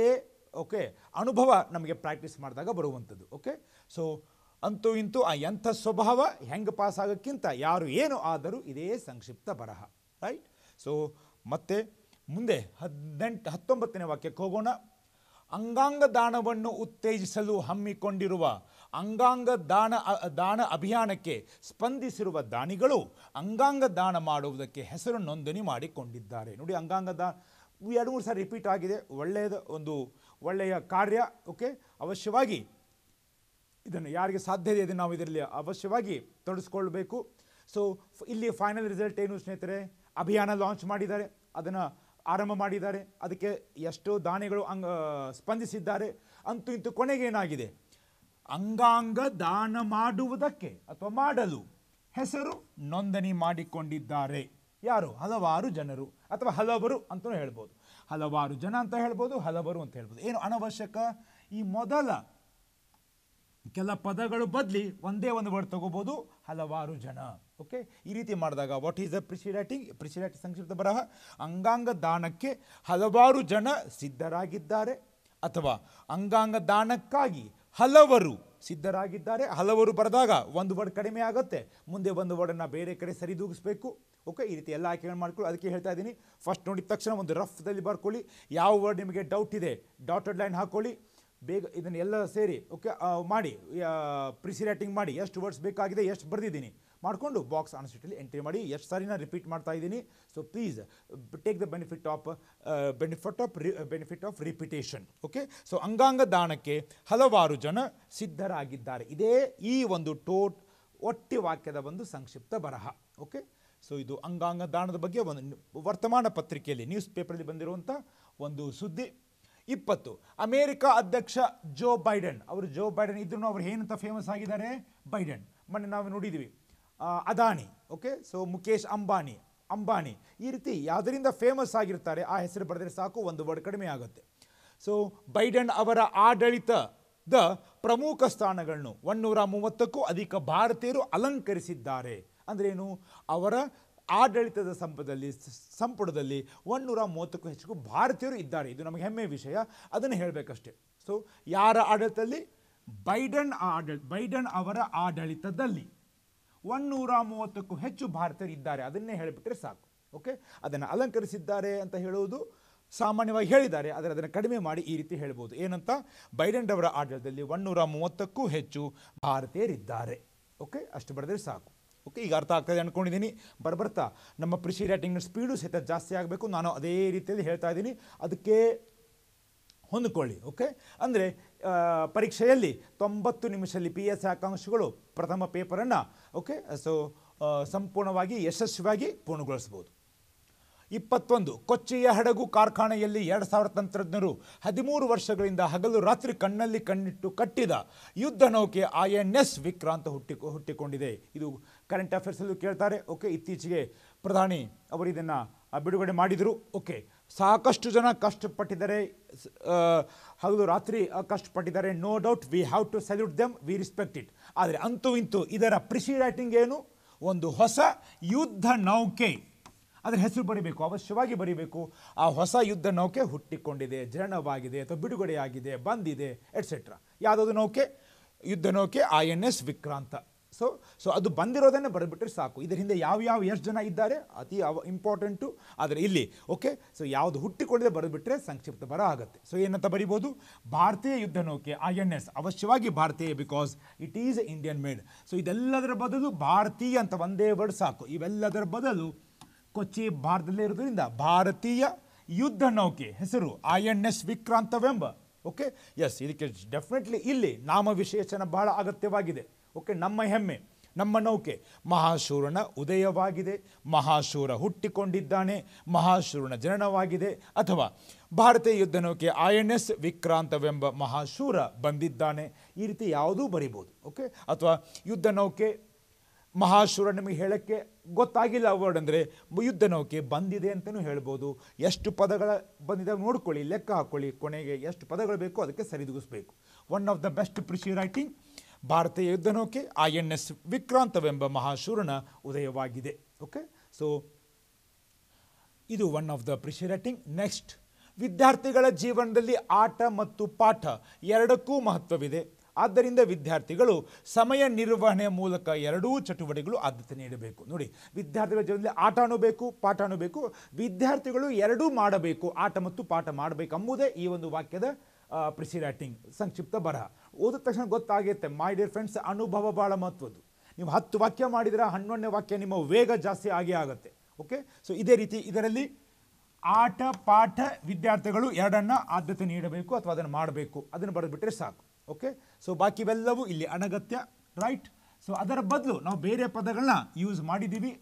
[SPEAKER 1] ಓಕೆ ಅನುಭವ ನಮಗೆ ಪ್ರಾಕ್ಟೀಸ್ ಮಾಡಿದಾಗ ಬರುವಂಥದ್ದು ಓಕೆ ಸೊ ಅಂತೂ ಇಂತೂ ಆ ಎಂಥ ಸ್ವಭಾವ ಹೆಂಗೆ ಪಾಸ್ ಆಗೋಕ್ಕಿಂತ ಯಾರು ಏನು ಆದರೂ ಇದೇ ಸಂಕ್ಷಿಪ್ತ ಬರಹ ರೈಟ್ ಸೊ ಮತ್ತೆ ಮುಂದೆ ಹದಿನೆಂಟು ಹತ್ತೊಂಬತ್ತನೇ ವಾಕ್ಯಕ್ಕೆ ಹೋಗೋಣ ಅಂಗಾಂಗ ದಾನವನ್ನು ಉತ್ತೇಜಿಸಲು ಹಮ್ಮಿಕೊಂಡಿರುವ ಅಂಗಾಂಗ ದಾನ ದಾನ ಅಭಿಯಾನಕ್ಕೆ ಸ್ಪಂದಿಸಿರುವ ದಾನಿಗಳು ಅಂಗಾಂಗ ದಾನ ಮಾಡುವುದಕ್ಕೆ ಹೆಸರು ನೋಂದಣಿ ಮಾಡಿಕೊಂಡಿದ್ದಾರೆ ನೋಡಿ ಅಂಗಾಂಗ ದಾನ ಎರಡು ಮೂರು ಸಾರಿ ರಿಪೀಟ್ ಆಗಿದೆ ಒಳ್ಳೆಯದ ಒಂದು ಒಳ್ಳೆಯ ಕಾರ್ಯ ಓಕೆ ಅವಶ್ಯವಾಗಿ ಇದನ್ನು ಯಾರಿಗೆ ಸಾಧ್ಯತೆ ಇದೆ ನಾವು ಇದರಲ್ಲಿ ಅವಶ್ಯವಾಗಿ ತೊಡಸ್ಕೊಳ್ಬೇಕು ಸೊ ಇಲ್ಲಿ ಫೈನಲ್ ರಿಸಲ್ಟ್ ಏನು ಸ್ನೇಹಿತರೆ ಅಭಿಯಾನ ಲಾಂಚ್ ಮಾಡಿದ್ದಾರೆ ಅದನ್ನು ಆರಂಭ ಮಾಡಿದ್ದಾರೆ ಅದಕ್ಕೆ ಎಷ್ಟೋ ದಾನಿಗಳು ಅಂಗ ಸ್ಪಂದಿಸಿದ್ದಾರೆ ಅಂತೂ ಇಂತೂ ಕೊನೆಗೇನಾಗಿದೆ ಅಂಗಾಂಗ ದಾನ ಮಾಡುವುದಕ್ಕೆ ಅಥವಾ ಮಾಡಲು ಹೆಸರು ನೋಂದಣಿ ಮಾಡಿಕೊಂಡಿದ್ದಾರೆ ಯಾರು ಹಲವಾರು ಜನರು ಅಥವಾ ಹಲವರು ಅಂತಲೂ ಹೇಳ್ಬೋದು ಹಲವಾರು ಜನ ಅಂತ ಹೇಳ್ಬೋದು ಹಲವರು ಅಂತ ಹೇಳ್ಬೋದು ಏನು ಅನವಶ್ಯಕ ಈ ಮೊದಲ ಕೆಲ ಪದಗಳು ಬದಲಿ ಒಂದೇ ಒಂದು ವರ್ಡ್ ತಗೋಬೋದು ಹಲವಾರು ಜನ ಓಕೆ ಈ ರೀತಿ ಮಾಡಿದಾಗ what is the precis writing precis writing ಸಂಕ್ಷಿಪ್ತ ಬರಹ ಅಂಗಾಂಗ ದಾನಕ್ಕೆ ಹಲವಾರು ಜನ ಸಿದ್ಧರಾಗಿದ್ದಾರೆ ಅಥವಾ ಅಂಗಾಂಗ ದಾನಕ್ಕಾಗಿ ಹಲವರು ಸಿದ್ಧರಾಗಿದ್ದಾರೆ ಹಲವರು ಬರೆದಾಗ ಒಂದು ವರ್ಡ್ ಕಡಿಮೆ ಆಗುತ್ತೆ ಮುಂದೆ ಒಂದು ವರ್ಡನ್ನು ಬೇರೆ ಕಡೆ ಸರಿದೂಗಿಸ್ಬೇಕು ಓಕೆ ಈ ರೀತಿ ಎಲ್ಲ ಆಯ್ಕೆಗಳು ಮಾಡ್ಕೊಳ್ಳಿ ಅದಕ್ಕೆ ಹೇಳ್ತಾ ಇದ್ದೀನಿ ಫಸ್ಟ್ ನೋಡಿದ ತಕ್ಷಣ ಒಂದು ರಫ್ದಲ್ಲಿ ಬರ್ಕೊಳ್ಳಿ ಯಾವ ವರ್ಡ್ ನಿಮಗೆ ಡೌಟ್ ಇದೆ ಡಾಟೆಡ್ ಲೈನ್ ಹಾಕ್ಕೊಳ್ಳಿ ಬೇಗ ಇದನ್ನೆಲ್ಲ ಸೇರಿ ಓಕೆ ಮಾಡಿ ಪ್ರಿಸಿ ರೈಟಿಂಗ್ ಮಾಡಿ ಎಷ್ಟು ವರ್ಡ್ಸ್ ಬೇಕಾಗಿದೆ ಎಷ್ಟು ಬರೆದಿದ್ದೀನಿ ಮಾಡಿಕೊಂಡು ಬಾಕ್ಸ್ ಆನ್ಸರ್ಟಲ್ಲಿ ಎಂಟ್ರಿ ಮಾಡಿ ಎಷ್ಟು ಸಾರಿ ರಿಪೀಟ್ ಮಾಡ್ತಾ ಇದ್ದೀನಿ so please take the benefit of benefit of benefit of repetition okay so ಅಂಗಾಂಗ ದಾನಕ್ಕೆ ಹಲವಾರು ಜನ ಸಿದ್ಧರಾಗಿದ್ದಾರೆ ಇದೇ ಈ ಒಂದು ಟೋಟ್ ಒಟ್ಟಿ ವಾಕ್ಯದ ಒಂದು ಸಂಕ್ಷಿಪ್ತ ಬರಹ ಓಕೆ ಸೊ ಇದು ಅಂಗಾಂಗ ದಾನದ ಬಗ್ಗೆ ಒಂದು ವರ್ತಮಾನ ಪತ್ರಿಕೆಯಲ್ಲಿ ನ್ಯೂಸ್ ಪೇಪರಲ್ಲಿ ಬಂದಿರುವಂಥ ಒಂದು ಸುದ್ದಿ ಇಪ್ಪತ್ತು ಅಮೇರಿಕ ಅಧ್ಯಕ್ಷ ಜೋ ಬೈಡನ್ ಅವರು ಜೋ ಬೈಡನ್ ಇದ್ರೂ ಅವ್ರು ಏನಂತ ಫೇಮಸ್ ಆಗಿದ್ದಾರೆ ಬೈಡನ್ ಮೊನ್ನೆ ನಾವು ನೋಡಿದ್ದೀವಿ ಅದಾನಿ ಓಕೆ ಸೊ ಮುಖೇಶ್ ಅಂಬಾನಿ ಅಂಬಾನಿ ಈ ರೀತಿ ಯಾವುದರಿಂದ ಫೇಮಸ್ ಆಗಿರ್ತಾರೆ ಆ ಹೆಸರು ಬರೆದರೆ ಸಾಕು ಒಂದು ವರ್ಡ್ ಕಡಿಮೆ ಆಗುತ್ತೆ ಸೊ ಬೈಡನ್ ಅವರ ಆಡಳಿತದ ಪ್ರಮುಖ ಸ್ಥಾನಗಳನ್ನು ಒನ್ನೂರ ಮೂವತ್ತಕ್ಕೂ ಅಧಿಕ ಭಾರತೀಯರು ಅಲಂಕರಿಸಿದ್ದಾರೆ ಅಂದ್ರೇನು ಅವರ ಆಡಳಿತದ ಸಂಪದಲ್ಲಿ ಸಂಪುಟದಲ್ಲಿ ಒನ್ನೂರ ಮೂವತ್ತಕ್ಕೂ ಹೆಚ್ಚು ಭಾರತೀಯರು ಇದ್ದಾರೆ ಇದು ನಮಗೆ ಹೆಮ್ಮೆ ವಿಷಯ ಅದನ್ನು ಹೇಳಬೇಕಷ್ಟೆ ಸೊ ಯಾರ ಆಡಳಿತದಲ್ಲಿ ಬೈಡನ್ ಆಡಳಿ ಬೈಡನ್ ಅವರ ಆಡಳಿತದಲ್ಲಿ ಒನ್ನೂರ ಮೂವತ್ತಕ್ಕೂ ಹೆಚ್ಚು ಭಾರತೀಯರಿದ್ದಾರೆ ಅದನ್ನೇ ಹೇಳಿಬಿಟ್ರೆ ಸಾಕು ಓಕೆ ಅದನ್ನು ಅಲಂಕರಿಸಿದ್ದಾರೆ ಅಂತ ಹೇಳುವುದು ಸಾಮಾನ್ಯವಾಗಿ ಹೇಳಿದ್ದಾರೆ ಆದರೆ ಅದನ್ನು ಕಡಿಮೆ ಮಾಡಿ ಈ ರೀತಿ ಹೇಳ್ಬೋದು ಏನಂತ ಬೈಡನ್ ರವರ ಆಡಳಿತದಲ್ಲಿ ನೂರ ಮೂವತ್ತಕ್ಕೂ ಹೆಚ್ಚು ಭಾರತೀಯರಿದ್ದಾರೆ ಓಕೆ ಅಷ್ಟು ಬರೆದ್ರೆ ಸಾಕು ಓಕೆ ಈಗ ಅರ್ಥ ಆಗ್ತದೆ ಅಂದ್ಕೊಂಡಿದ್ದೀನಿ ಬರ್ಬರ್ತಾ ನಮ್ಮ ಪ್ರಿಷಿ ರೇಟಿಂಗ್ ಸ್ಪೀಡು ಸಹಿತ ಜಾಸ್ತಿ ಆಗಬೇಕು ನಾನು ಅದೇ ರೀತಿಯಲ್ಲಿ ಹೇಳ್ತಾ ಇದ್ದೀನಿ ಅದಕ್ಕೆ ಹೊಂದ್ಕೊಳ್ಳಿ ಓಕೆ ಅಂದರೆ ಪರೀಕ್ಷೆಯಲ್ಲಿ ತೊಂಬತ್ತು ನಿಮಿಷ ಎಸ್ ಆಕಾಂಕ್ಷಿಗಳು ಪ್ರಥಮ ಪೇಪರನ್ನು ಓಕೆ ಸೊ ಸಂಪೂರ್ಣವಾಗಿ ಯಶಸ್ವಿಯಾಗಿ ಪೂರ್ಣಗೊಳಿಸ್ಬೋದು ಇಪ್ಪತ್ತೊಂದು ಕೊಚ್ಚಿಯ ಹಡಗು ಕಾರ್ಖಾನೆಯಲ್ಲಿ ಎರಡು ಸಾವಿರ ತಂತ್ರಜ್ಞರು ಹದಿಮೂರು ವರ್ಷಗಳಿಂದ ಹಗಲು ರಾತ್ರಿ ಕಣ್ಣಲ್ಲಿ ಕಣ್ಣಿಟ್ಟು ಕಟ್ಟಿದ ಯುದ್ಧ ನೌಕೆ ಐ ಎನ್ ಎಸ್ ವಿಕ್ರಾಂತ ಹುಟ್ಟಿ ಹುಟ್ಟಿಕೊಂಡಿದೆ ಇದು ಕರೆಂಟ್ ಅಫೇರ್ಸಲ್ಲೂ ಕೇಳ್ತಾರೆ ಓಕೆ ಇತ್ತೀಚೆಗೆ ಪ್ರಧಾನಿ ಅವರು ಇದನ್ನು ಬಿಡುಗಡೆ ಮಾಡಿದರು ಓಕೆ ಸಾಕಷ್ಟು ಜನ ಕಷ್ಟಪಟ್ಟಿದ್ದಾರೆ ಹೌದು ರಾತ್ರಿ ಕಷ್ಟಪಟ್ಟಿದ್ದಾರೆ no doubt we have to salute them we respect it ಆದರೆ ಅಂತೂ ಇಂತೂ ಇದರ ಪ್ರಿಸಿ ರೈಟಿಂಗ್ ಏನು ಒಂದು ಹೊಸ ಯುದ್ಧ ನೌಕೆ ಅದರ ಹೆಸರು ಬರೀಬೇಕು ಅವಶ್ಯವಾಗಿ ಬರೀಬೇಕು ಆ ಹೊಸ ಯುದ್ಧ ನೌಕೆ ಹುಟ್ಟಿಕೊಂಡಿದೆ ಜರಣವಾಗಿದೆ ಅಥವಾ ಬಿಡುಗಡೆಯಾಗಿದೆ ಬಂದಿದೆ ಎಟ್ಸೆಟ್ರಾ ಯಾವುದಾದ್ರು ನೌಕೆ ಯುದ್ಧ ನೌಕೆ I N S Vikrant so so ಅದು ಬಂದಿರೋದನ್ನೇ ಬರೆದ್ಬಿಟ್ರೆ ಸಾಕು ಇದರ ಹಿಂದೆ ಯಾವ ಯಾವ ಎಷ್ಟು ಜನ ಇದ್ದಾರೆ ಅತಿ ಅವ ಇಂಪಾರ್ಟೆಂಟು ಆದರೆ ಇಲ್ಲಿ ಓಕೆ ಸೊ ಯಾವುದು ಹುಟ್ಟಿಕೊಳ್ಳದೆ ಬರೆದ್ಬಿಟ್ರೆ ಸಂಕ್ಷಿಪ್ತ ಬರ ಆಗುತ್ತೆ ಸೊ ಏನಂತ ಬರಿಬೋದು ಭಾರತೀಯ ಯುದ್ಧ ನೌಕೆ ಐ ಎನ್ ಎಸ್ ಅವಶ್ಯವಾಗಿ ಭಾರತೀಯ because it is Indian made so ಇದೆಲ್ಲದರ ಬದಲು ಭಾರತೀಯ ಅಂತ ಒಂದೇ ವರ್ಡ್ ಸಾಕು ಇವೆಲ್ಲದರ ಬದಲು ಕೊಚ್ಚಿ ಭಾರತದಲ್ಲೇ ಇರೋದ್ರಿಂದ ಭಾರತೀಯ ಯುದ್ಧ ನೌಕೆ ಹೆಸರು ಐ ಎನ್ ಎಸ್ ವಿಕ್ರಾಂತವೆಂಬ ಓಕೆ ಎಸ್ ಇದಕ್ಕೆ ಡೆಫಿನೆಟ್ಲಿ ಇಲ್ಲಿ ನಾಮ ವಿಶೇಷಣ ಬಹಳ ಅಗತ್ಯವಾಗಿದೆ ಓಕೆ ನಮ್ಮ ಹೆಮ್ಮೆ ನಮ್ಮ ನೌಕೆ ಮಹಾಶೂರನ ಉದಯವಾಗಿದೆ ಮಹಾಶೂರ ಹುಟ್ಟಿಕೊಂಡಿದ್ದಾನೆ ಮಹಾಶೂರನ ಜನನವಾಗಿದೆ ಅಥವಾ ಭಾರತೀಯ ಯುದ್ಧ ನೌಕೆ ಐ ಎನ್ ಎಸ್ ವಿಕ್ರಾಂತವೆಂಬ ಮಹಾಶೂರ ಬಂದಿದ್ದಾನೆ ಈ ರೀತಿ ಯಾವುದೂ ಬರಿಬೋದು ಓಕೆ ಅಥವಾ ಯುದ್ಧ ನೌಕೆ ಮಹಾಶೂರ ನಿಮಗೆ ಹೇಳೋಕ್ಕೆ ಗೊತ್ತಾಗಿಲ್ಲ ವರ್ಡ್ ಅಂದರೆ ಯುದ್ಧ ನೌಕೆ ಬಂದಿದೆ ಅಂತಲೂ ಹೇಳ್ಬೋದು ಎಷ್ಟು ಪದಗಳ ಬಂದಿದೆ ನೋಡ್ಕೊಳ್ಳಿ ಲೆಕ್ಕ ಹಾಕ್ಕೊಳ್ಳಿ ಕೊನೆಗೆ ಎಷ್ಟು ಪದಗಳು ಬೇಕೋ ಅದಕ್ಕೆ ಸರಿದುಗಿಸ್ಬೇಕು one of the best precis writing ಭಾರತೀಯ ಯುದ್ಧನೌಕೆ ಐ ಎನ್ ಎಸ್ ವಿಕ್ರಾಂತವೆಂಬ ಮಹಾಶೂರನ ಉದಯವಾಗಿದೆ ಓಕೆ ಸೊ ಇದು one of the precis writing next ವಿದ್ಯಾರ್ಥಿಗಳ ಜೀವನದಲ್ಲಿ ಆಟ ಮತ್ತು ಪಾಠ ಎರಡಕ್ಕೂ ಮಹತ್ವವಿದೆ ಆದ್ದರಿಂದ ವಿದ್ಯಾರ್ಥಿಗಳು ಸಮಯ ನಿರ್ವಹಣೆಯ ಮೂಲಕ ಎರಡೂ ಚಟುವಟಿಕೆಗಳು ಆದ್ಯತೆ ನೀಡಬೇಕು ನೋಡಿ ವಿದ್ಯಾರ್ಥಿಗಳ ಜೀವನದಲ್ಲಿ ಆಟನೂ ಬೇಕು ಪಾಠನೂ ಬೇಕು ವಿದ್ಯಾರ್ಥಿಗಳು ಎರಡೂ ಮಾಡಬೇಕು ಆಟ ಮತ್ತು ಪಾಠ ಮಾಡಬೇಕು ಎಂಬುದೇ ಈ ಒಂದು ವಾಕ್ಯದ ಪ್ರಿಸಿ ರೈಟಿಂಗ್ ಸಂಕ್ಷಿಪ್ತ ಬರಹ ಓದಿದ ತಕ್ಷಣ ಗೊತ್ತಾಗುತ್ತೆ ಮೈ ಡಿಯರ್ ಫ್ರೆಂಡ್ಸ್ ಅನುಭವ ಭಾಳ ಮಹತ್ವದ್ದು ನೀವು ಹತ್ತು ವಾಕ್ಯ ಮಾಡಿದರೆ ಹನ್ನೊಂದನೇ ವಾಕ್ಯ ನಿಮ್ಮ ವೇಗ ಜಾಸ್ತಿ ಆಗೇ ಆಗುತ್ತೆ ಓಕೆ ಸೊ ಇದೇ ರೀತಿ ಇದರಲ್ಲಿ ಆಟ ಪಾಠ ವಿದ್ಯಾರ್ಥಿಗಳು ಎರಡನ್ನು ಆದ್ಯತೆ ನೀಡಬೇಕು ಅಥವಾ ಅದನ್ನು ಮಾಡಬೇಕು ಅದನ್ನು ಬಿಟ್ಟರೆ ಸಾಕು ಓಕೆ ಸೊ ಇವೆಲ್ಲವೂ ಇಲ್ಲಿ ಅನಗತ್ಯ ರೈಟ್ ಸೊ ಅದರ ಬದಲು ನಾವು ಬೇರೆ ಪದಗಳನ್ನ ಯೂಸ್ ಮಾಡಿದ್ದೀವಿ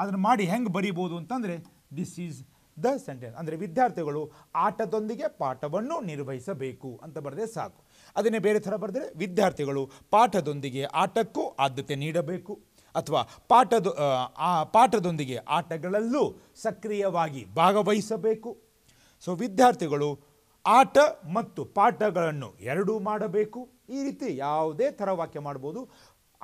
[SPEAKER 1] ಅದನ್ನು ಮಾಡಿ ಹೆಂಗೆ ಬರೀಬೋದು ಅಂತಂದರೆ ದಿಸ್ ಈಸ್ ದ ಸೆಂಟೆನ್ಸ್ ಅಂದರೆ ವಿದ್ಯಾರ್ಥಿಗಳು ಆಟದೊಂದಿಗೆ ಪಾಠವನ್ನು ನಿರ್ವಹಿಸಬೇಕು ಅಂತ ಬರೆದ್ರೆ ಸಾಕು ಅದನ್ನೇ ಬೇರೆ ಥರ ಬರೆದ್ರೆ ವಿದ್ಯಾರ್ಥಿಗಳು ಪಾಠದೊಂದಿಗೆ ಆಟಕ್ಕೂ ಆದ್ಯತೆ ನೀಡಬೇಕು ಅಥವಾ ಪಾಠದ ಆ ಪಾಠದೊಂದಿಗೆ ಆಟಗಳಲ್ಲೂ ಸಕ್ರಿಯವಾಗಿ ಭಾಗವಹಿಸಬೇಕು ಸೊ ವಿದ್ಯಾರ್ಥಿಗಳು ಆಟ ಮತ್ತು ಪಾಠಗಳನ್ನು ಎರಡೂ ಮಾಡಬೇಕು ಈ ರೀತಿ ಯಾವುದೇ ಥರ ವಾಕ್ಯ ಮಾಡ್ಬೋದು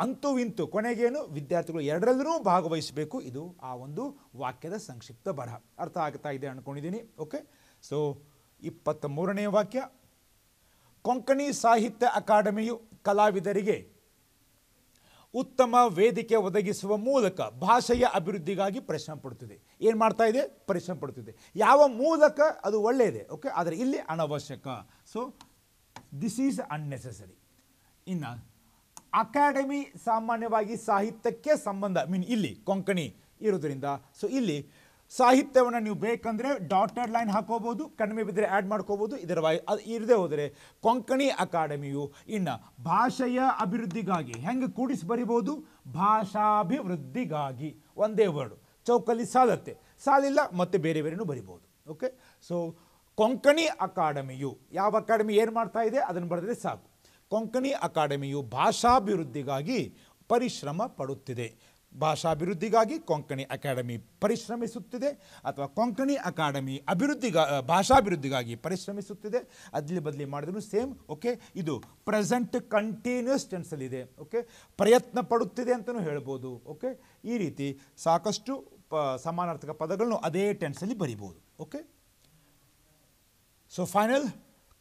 [SPEAKER 1] ಅಂತೂ ಇಂತೂ ಕೊನೆಗೇನು ವಿದ್ಯಾರ್ಥಿಗಳು ಎರಡರಲ್ಲೂ ಭಾಗವಹಿಸಬೇಕು ಇದು ಆ ಒಂದು ವಾಕ್ಯದ ಸಂಕ್ಷಿಪ್ತ ಬರಹ ಅರ್ಥ ಆಗ್ತಾ ಇದೆ ಅಂದ್ಕೊಂಡಿದ್ದೀನಿ ಓಕೆ ಸೊ ಇಪ್ಪತ್ತ ಮೂರನೇ ವಾಕ್ಯ ಕೊಂಕಣಿ ಸಾಹಿತ್ಯ ಅಕಾಡೆಮಿಯು ಕಲಾವಿದರಿಗೆ ಉತ್ತಮ ವೇದಿಕೆ ಒದಗಿಸುವ ಮೂಲಕ ಭಾಷೆಯ ಅಭಿವೃದ್ಧಿಗಾಗಿ ಪರಿಶ್ರಮ ಪಡುತ್ತಿದೆ ಏನು ಮಾಡ್ತಾ ಇದೆ ಪರಿಶ್ರಮ ಪಡುತ್ತಿದೆ ಯಾವ ಮೂಲಕ ಅದು ಒಳ್ಳೆಯದೆ ಓಕೆ ಆದರೆ ಇಲ್ಲಿ ಅನವಶ್ಯಕ ಸೊ ದಿಸ್ ಈಸ್ ಅನ್ನೆಸೆಸರಿ ಇನ್ನು ಅಕಾಡೆಮಿ ಸಾಮಾನ್ಯವಾಗಿ ಸಾಹಿತ್ಯಕ್ಕೆ ಸಂಬಂಧ ಮೀನ್ ಇಲ್ಲಿ ಕೊಂಕಣಿ ಇರೋದ್ರಿಂದ ಸೊ ಇಲ್ಲಿ ಸಾಹಿತ್ಯವನ್ನು ನೀವು ಬೇಕಂದರೆ ಡಾಟರ್ ಲೈನ್ ಹಾಕೋಬೋದು ಕಡಿಮೆ ಬಿದ್ದರೆ ಆ್ಯಡ್ ಮಾಡ್ಕೋಬೋದು ಇದರ ವಾಯ್ ಅದು ಇರದೇ ಹೋದರೆ ಕೊಂಕಣಿ ಅಕಾಡೆಮಿಯು ಇನ್ನು ಭಾಷೆಯ ಅಭಿವೃದ್ಧಿಗಾಗಿ ಹೆಂಗೆ ಕೂಡಿಸಿ ಬರಿಬೋದು ಭಾಷಾಭಿವೃದ್ಧಿಗಾಗಿ ಒಂದೇ ವರ್ಡು ಚೌಕಲ್ಲಿ ಸಾಲತ್ತೆ ಸಾಲಿಲ್ಲ ಮತ್ತು ಬೇರೆ ಬೇರೆನೂ ಬರಿಬೋದು ಓಕೆ ಸೊ ಕೊಂಕಣಿ ಅಕಾಡೆಮಿಯು ಯಾವ ಅಕಾಡೆಮಿ ಏನು ಮಾಡ್ತಾ ಇದೆ ಅದನ್ನು ಬರೆದ್ರೆ ಸಾಕು ಕೊಂಕಣಿ ಅಕಾಡೆಮಿಯು ಭಾಷಾಭಿವೃದ್ಧಿಗಾಗಿ ಪರಿಶ್ರಮ ಪಡುತ್ತಿದೆ ಭಾಷಾಭಿವೃದ್ಧಿಗಾಗಿ ಕೊಂಕಣಿ ಅಕಾಡೆಮಿ ಪರಿಶ್ರಮಿಸುತ್ತಿದೆ ಅಥವಾ ಕೊಂಕಣಿ ಅಕಾಡೆಮಿ ಅಭಿವೃದ್ಧಿಗ ಭಾಷಾಭಿವೃದ್ಧಿಗಾಗಿ ಪರಿಶ್ರಮಿಸುತ್ತಿದೆ ಅದಲಿ ಬದಲಿ ಮಾಡಿದ್ರು ಸೇಮ್ ಓಕೆ ಇದು ಪ್ರೆಸೆಂಟ್ ಕಂಟಿನ್ಯೂಸ್ ಟೆನ್ಸಲ್ಲಿದೆ ಓಕೆ ಪ್ರಯತ್ನ ಪಡುತ್ತಿದೆ ಅಂತಲೂ ಹೇಳ್ಬೋದು ಓಕೆ ಈ ರೀತಿ ಸಾಕಷ್ಟು ಪ ಸಮಾನಾರ್ಥಕ ಪದಗಳನ್ನು ಅದೇ ಟೆನ್ಸಲ್ಲಿ ಬರಿಬೋದು ಓಕೆ ಸೊ ಫೈನಲ್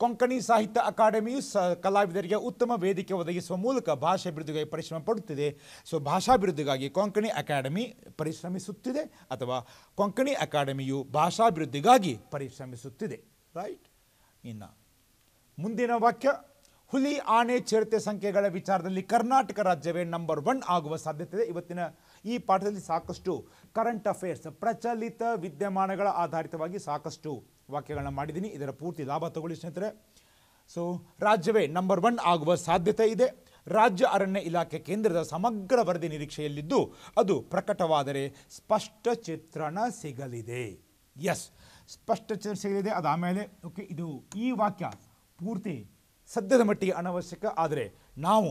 [SPEAKER 1] ಕೊಂಕಣಿ ಸಾಹಿತ್ಯ ಅಕಾಡೆಮಿಯು ಸ ಕಲಾವಿದರಿಗೆ ಉತ್ತಮ ವೇದಿಕೆ ಒದಗಿಸುವ ಮೂಲಕ ಭಾಷಾಭಿವೃದ್ಧಿಗಾಗಿ ಪರಿಶ್ರಮ ಪಡುತ್ತಿದೆ ಸೊ ಭಾಷಾಭಿವೃದ್ಧಿಗಾಗಿ ಕೊಂಕಣಿ ಅಕಾಡೆಮಿ ಪರಿಶ್ರಮಿಸುತ್ತಿದೆ ಅಥವಾ ಕೊಂಕಣಿ ಅಕಾಡೆಮಿಯು ಭಾಷಾಭಿವೃದ್ಧಿಗಾಗಿ ಪರಿಶ್ರಮಿಸುತ್ತಿದೆ ರೈಟ್ ಇನ್ನು ಮುಂದಿನ ವಾಕ್ಯ ಹುಲಿ ಆನೆ ಚಿರತೆ ಸಂಖ್ಯೆಗಳ ವಿಚಾರದಲ್ಲಿ ಕರ್ನಾಟಕ ರಾಜ್ಯವೇ ನಂಬರ್ ಒನ್ ಆಗುವ ಸಾಧ್ಯತೆ ಇದೆ ಇವತ್ತಿನ ಈ ಪಾಠದಲ್ಲಿ ಸಾಕಷ್ಟು ಕರೆಂಟ್ ಅಫೇರ್ಸ್ ಪ್ರಚಲಿತ ವಿದ್ಯಮಾನಗಳ ಆಧಾರಿತವಾಗಿ ಸಾಕಷ್ಟು ವಾಕ್ಯಗಳನ್ನ ಮಾಡಿದ್ದೀನಿ ಇದರ ಪೂರ್ತಿ ಲಾಭ ತಗೊಳ್ಳಿ ಸ್ನೇಹಿತರೆ ಸೊ ರಾಜ್ಯವೇ ನಂಬರ್ ಒನ್ ಆಗುವ ಸಾಧ್ಯತೆ ಇದೆ ರಾಜ್ಯ ಅರಣ್ಯ ಇಲಾಖೆ ಕೇಂದ್ರದ ಸಮಗ್ರ ವರದಿ ನಿರೀಕ್ಷೆಯಲ್ಲಿದ್ದು ಅದು ಪ್ರಕಟವಾದರೆ ಸ್ಪಷ್ಟ ಚಿತ್ರಣ ಸಿಗಲಿದೆ ಎಸ್ ಸ್ಪಷ್ಟ ಚಿತ್ರಣ ಸಿಗಲಿದೆ ಅದಾದಮೇಲೆ ಓಕೆ ಇದು ಈ ವಾಕ್ಯ ಪೂರ್ತಿ ಸದ್ಯದ ಮಟ್ಟಿಗೆ ಅನವಶ್ಯಕ ಆದರೆ ನಾವು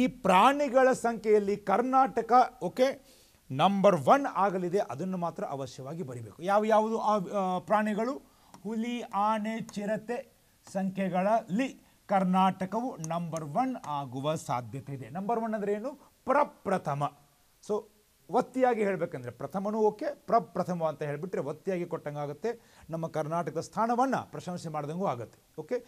[SPEAKER 1] ಈ ಪ್ರಾಣಿಗಳ ಸಂಖ್ಯೆಯಲ್ಲಿ ಕರ್ನಾಟಕ ಓಕೆ ನಂಬರ್ ಒನ್ ಆಗಲಿದೆ ಅದನ್ನು ಮಾತ್ರ ಅವಶ್ಯವಾಗಿ ಬರೀಬೇಕು ಯಾವ ಯಾವುದು ಆ ಪ್ರಾಣಿಗಳು ಹುಲಿ ಆನೆ ಚಿರತೆ ಸಂಖ್ಯೆಗಳಲ್ಲಿ ಕರ್ನಾಟಕವು ನಂಬರ್ ಒನ್ ಆಗುವ ಸಾಧ್ಯತೆ ಇದೆ ನಂಬರ್ ಒನ್ ಅಂದರೆ ಏನು ಪ್ರಪ್ರಥಮ ಸೊ ಒತ್ತಿಯಾಗಿ ಹೇಳಬೇಕಂದ್ರೆ ಪ್ರಥಮನೂ ಓಕೆ ಪ್ರಪ್ರಥಮ ಅಂತ ಹೇಳಿಬಿಟ್ರೆ ಒತ್ತಿಯಾಗಿ ಕೊಟ್ಟಂಗೆ ಆಗುತ್ತೆ ನಮ್ಮ ಕರ್ನಾಟಕದ ಸ್ಥಾನವನ್ನು ಪ್ರಶಂಸೆ ಮಾಡಿದಂಗೂ ಆಗುತ್ತೆ ಓಕೆ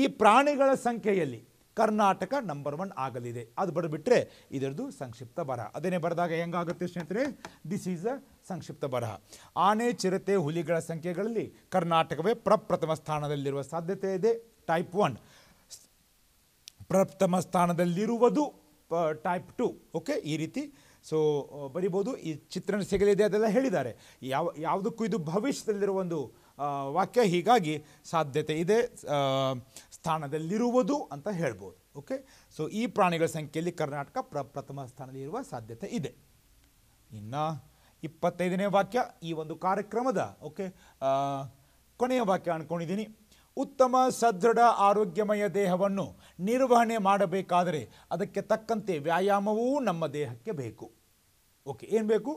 [SPEAKER 1] ಈ ಪ್ರಾಣಿಗಳ ಸಂಖ್ಯೆಯಲ್ಲಿ ಕರ್ನಾಟಕ ನಂಬರ್ ಒನ್ ಆಗಲಿದೆ ಅದು ಬಿಟ್ಟರೆ ಇದರದ್ದು ಸಂಕ್ಷಿಪ್ತ ಬರಹ ಅದನ್ನೇ ಬರೆದಾಗ ಹೆಂಗಾಗುತ್ತೆ ಸ್ನೇಹಿತರೆ ದಿಸ್ ಈಸ್ ಅ ಸಂಕ್ಷಿಪ್ತ ಬರಹ ಆನೆ ಚಿರತೆ ಹುಲಿಗಳ ಸಂಖ್ಯೆಗಳಲ್ಲಿ ಕರ್ನಾಟಕವೇ ಪ್ರಪ್ರಥಮ ಸ್ಥಾನದಲ್ಲಿರುವ ಸಾಧ್ಯತೆ ಇದೆ ಟೈಪ್ ಒನ್ ಪ್ರಪ್ರಥಮ ಸ್ಥಾನದಲ್ಲಿರುವುದು ಟೈಪ್ ಟು ಓಕೆ ಈ ರೀತಿ ಸೊ ಬರಿಬೋದು ಈ ಚಿತ್ರಣ ಸಿಗಲಿದೆ ಅದೆಲ್ಲ ಹೇಳಿದ್ದಾರೆ ಯಾವ ಯಾವುದಕ್ಕೂ ಇದು ಭವಿಷ್ಯದಲ್ಲಿರುವ ಒಂದು ವಾಕ್ಯ ಹೀಗಾಗಿ ಸಾಧ್ಯತೆ ಇದೆ ಸ್ಥಾನದಲ್ಲಿರುವುದು ಅಂತ ಹೇಳ್ಬೋದು ಓಕೆ ಸೊ ಈ ಪ್ರಾಣಿಗಳ ಸಂಖ್ಯೆಯಲ್ಲಿ ಕರ್ನಾಟಕ ಪ್ರ ಪ್ರಥಮ ಸ್ಥಾನದಲ್ಲಿರುವ ಸಾಧ್ಯತೆ ಇದೆ ಇನ್ನು ಇಪ್ಪತ್ತೈದನೇ ವಾಕ್ಯ ಈ ಒಂದು ಕಾರ್ಯಕ್ರಮದ ಓಕೆ ಕೊನೆಯ ವಾಕ್ಯ ಅಂದ್ಕೊಂಡಿದ್ದೀನಿ ಉತ್ತಮ ಸದೃಢ ಆರೋಗ್ಯಮಯ ದೇಹವನ್ನು ನಿರ್ವಹಣೆ ಮಾಡಬೇಕಾದರೆ ಅದಕ್ಕೆ ತಕ್ಕಂತೆ ವ್ಯಾಯಾಮವೂ ನಮ್ಮ ದೇಹಕ್ಕೆ ಬೇಕು ಓಕೆ ಏನು ಬೇಕು